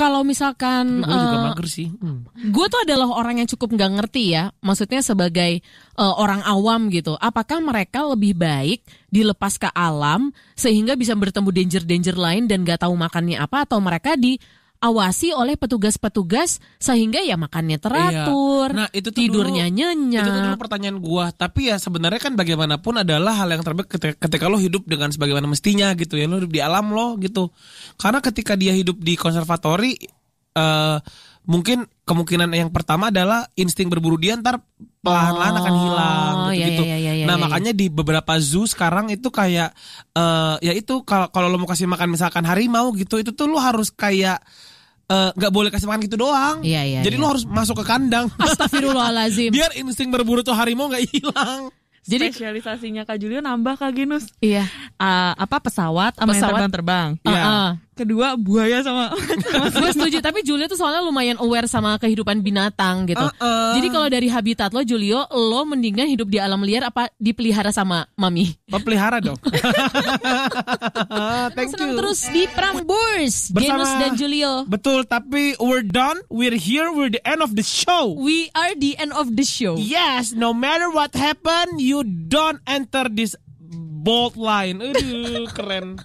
kalau misalkan gue eh, Hmm. tuh adalah orang yang cukup nggak ngerti ya. Maksudnya sebagai uh, orang awam gitu. Apakah mereka lebih baik dilepas ke alam sehingga bisa bertemu danger-danger lain dan gak tahu makannya apa atau mereka di diawasi oleh petugas-petugas sehingga ya makannya teratur, iya. nah, itu tidurnya dulu, nyenyak. Itu dulu pertanyaan gua, tapi ya sebenarnya kan bagaimanapun adalah hal yang terbaik ketika, ketika lo hidup dengan sebagaimana mestinya gitu ya, lo hidup di alam lo gitu. Karena ketika dia hidup di konservatori uh, mungkin kemungkinan yang pertama adalah insting berburu dia ntar pelan-pelan akan oh, hilang gitu. Iya, gitu. Iya, iya, iya, nah iya, iya. makanya di beberapa zoo sekarang itu kayak uh, ya itu kalau lo mau kasih makan misalkan harimau gitu itu tuh lo harus kayak Eh, nggak uh, boleh kasih makan gitu doang. Iya, iya, Jadi iya. lu harus masuk ke kandang. Astagfirullahalazim. Biar insting berburu tuh harimau nggak hilang. Jadi spesialisasinya Kak Julio nambah Kak Genus. Iya. Uh, apa pesawat sama pesawat. terbang-terbang. Iya. Uh, uh. Kedua buaya sama. Gue setuju, tapi Julio tuh soalnya lumayan aware sama kehidupan binatang gitu. Uh, uh. Jadi kalau dari habitat lo Julio, lo mendingan hidup di alam liar apa dipelihara sama mami? Pelihara dong. Thank Senang you. terus di Prambors, Genus dan Julio. Betul, tapi we're done, we're here, we're the end of the show. We are the end of the show. Yes, no matter what happen, you you don't enter this bold line. Aduh, keren.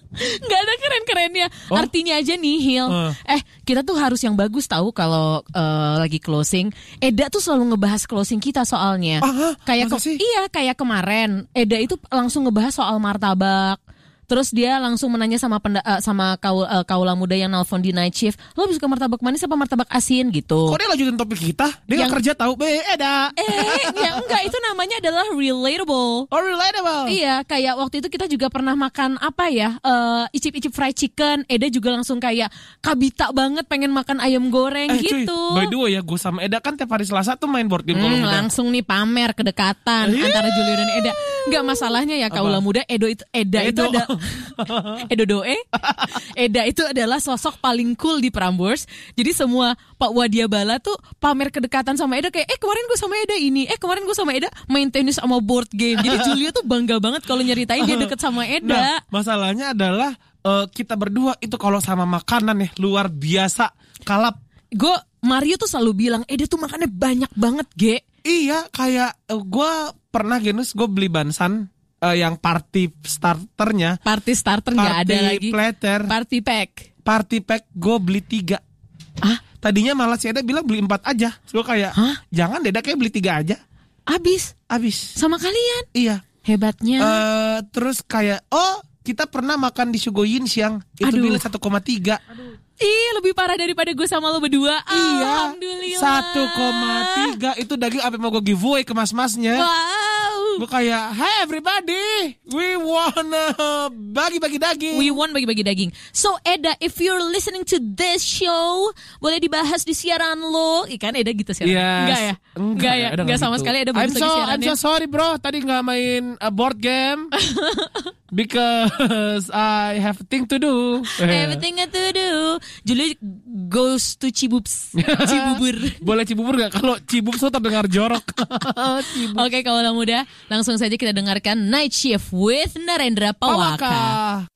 Gak ada keren-kerennya. Oh? Artinya aja nihil. Uh. Eh, kita tuh harus yang bagus tahu kalau uh, lagi closing. Eda tuh selalu ngebahas closing kita soalnya. -huh. Ah, kayak ke- iya, kayak kemarin Eda itu langsung ngebahas soal martabak. Terus dia langsung menanya sama penda, uh, sama kaul, uh, eh, kaula muda yang nelfon di night shift, lo bisa ke martabak manis apa martabak asin gitu. Kok dia lanjutin topik kita? Dia yang, kerja tahu Eda, eh, eh, ya enggak itu namanya adalah relatable. Oh relatable. Iya, kayak waktu itu kita juga pernah makan apa ya? Uh, icip-icip fried chicken. Eda juga langsung kayak kabita banget pengen makan ayam goreng eh, gitu. Cuy, by the way ya, gue sama Eda kan tiap hari Selasa tuh main board game hmm, Langsung nih pamer kedekatan yeah. antara Julio dan Eda. Enggak masalahnya ya kaula muda Edo itu Eda Edo. itu ada Edo eh, Doe, eh? Eda itu adalah sosok paling cool di Prambors. Jadi semua Pak Wadiabala tuh pamer kedekatan sama Eda kayak eh kemarin gue sama Eda ini, eh kemarin gue sama Eda main tenis sama board game. Jadi Julia tuh bangga banget kalau nyeritain dia deket sama nah, Eda. Nah, masalahnya adalah uh, kita berdua itu kalau sama makanan ya luar biasa kalap. Gue Mario tuh selalu bilang, Eda tuh makannya banyak banget, Ge. Iya, kayak uh, gue pernah genus gue beli bansan uh, yang party starternya. Party starter nggak ada lagi. Platter, party pack. Party pack gue beli tiga. Ah? Tadinya malah si Eda bilang beli empat aja. Gue kayak, Hah? jangan Deda kayak beli tiga aja. Abis? Abis. Sama kalian? Iya. Hebatnya. Uh, terus kayak, oh kita pernah makan di Sugoyin siang. Itu Aduh. satu koma tiga Ih, lebih parah daripada gue sama lo berdua. Iya. Alhamdulillah. 1,3 itu daging apa mau gue giveaway ke mas-masnya. Gue kayak, hey everybody, we wanna bagi-bagi daging. We want bagi-bagi daging. So Eda, if you're listening to this show, boleh dibahas di siaran lo. Ikan Eda gitu siaran. Yes. Enggak ya? Enggak, ya? enggak sama gitu. sekali Eda I'm so, I'm so sorry bro, tadi nggak main a board game. because I have a thing to do. Everything to do. Julie goes to Cibubs Cibubur. boleh Cibubur gak? Kalau cibubur, lo terdengar jorok. Oke okay, kalau muda Langsung saja kita dengarkan Night Shift with Narendra Pawaka. Pawaka.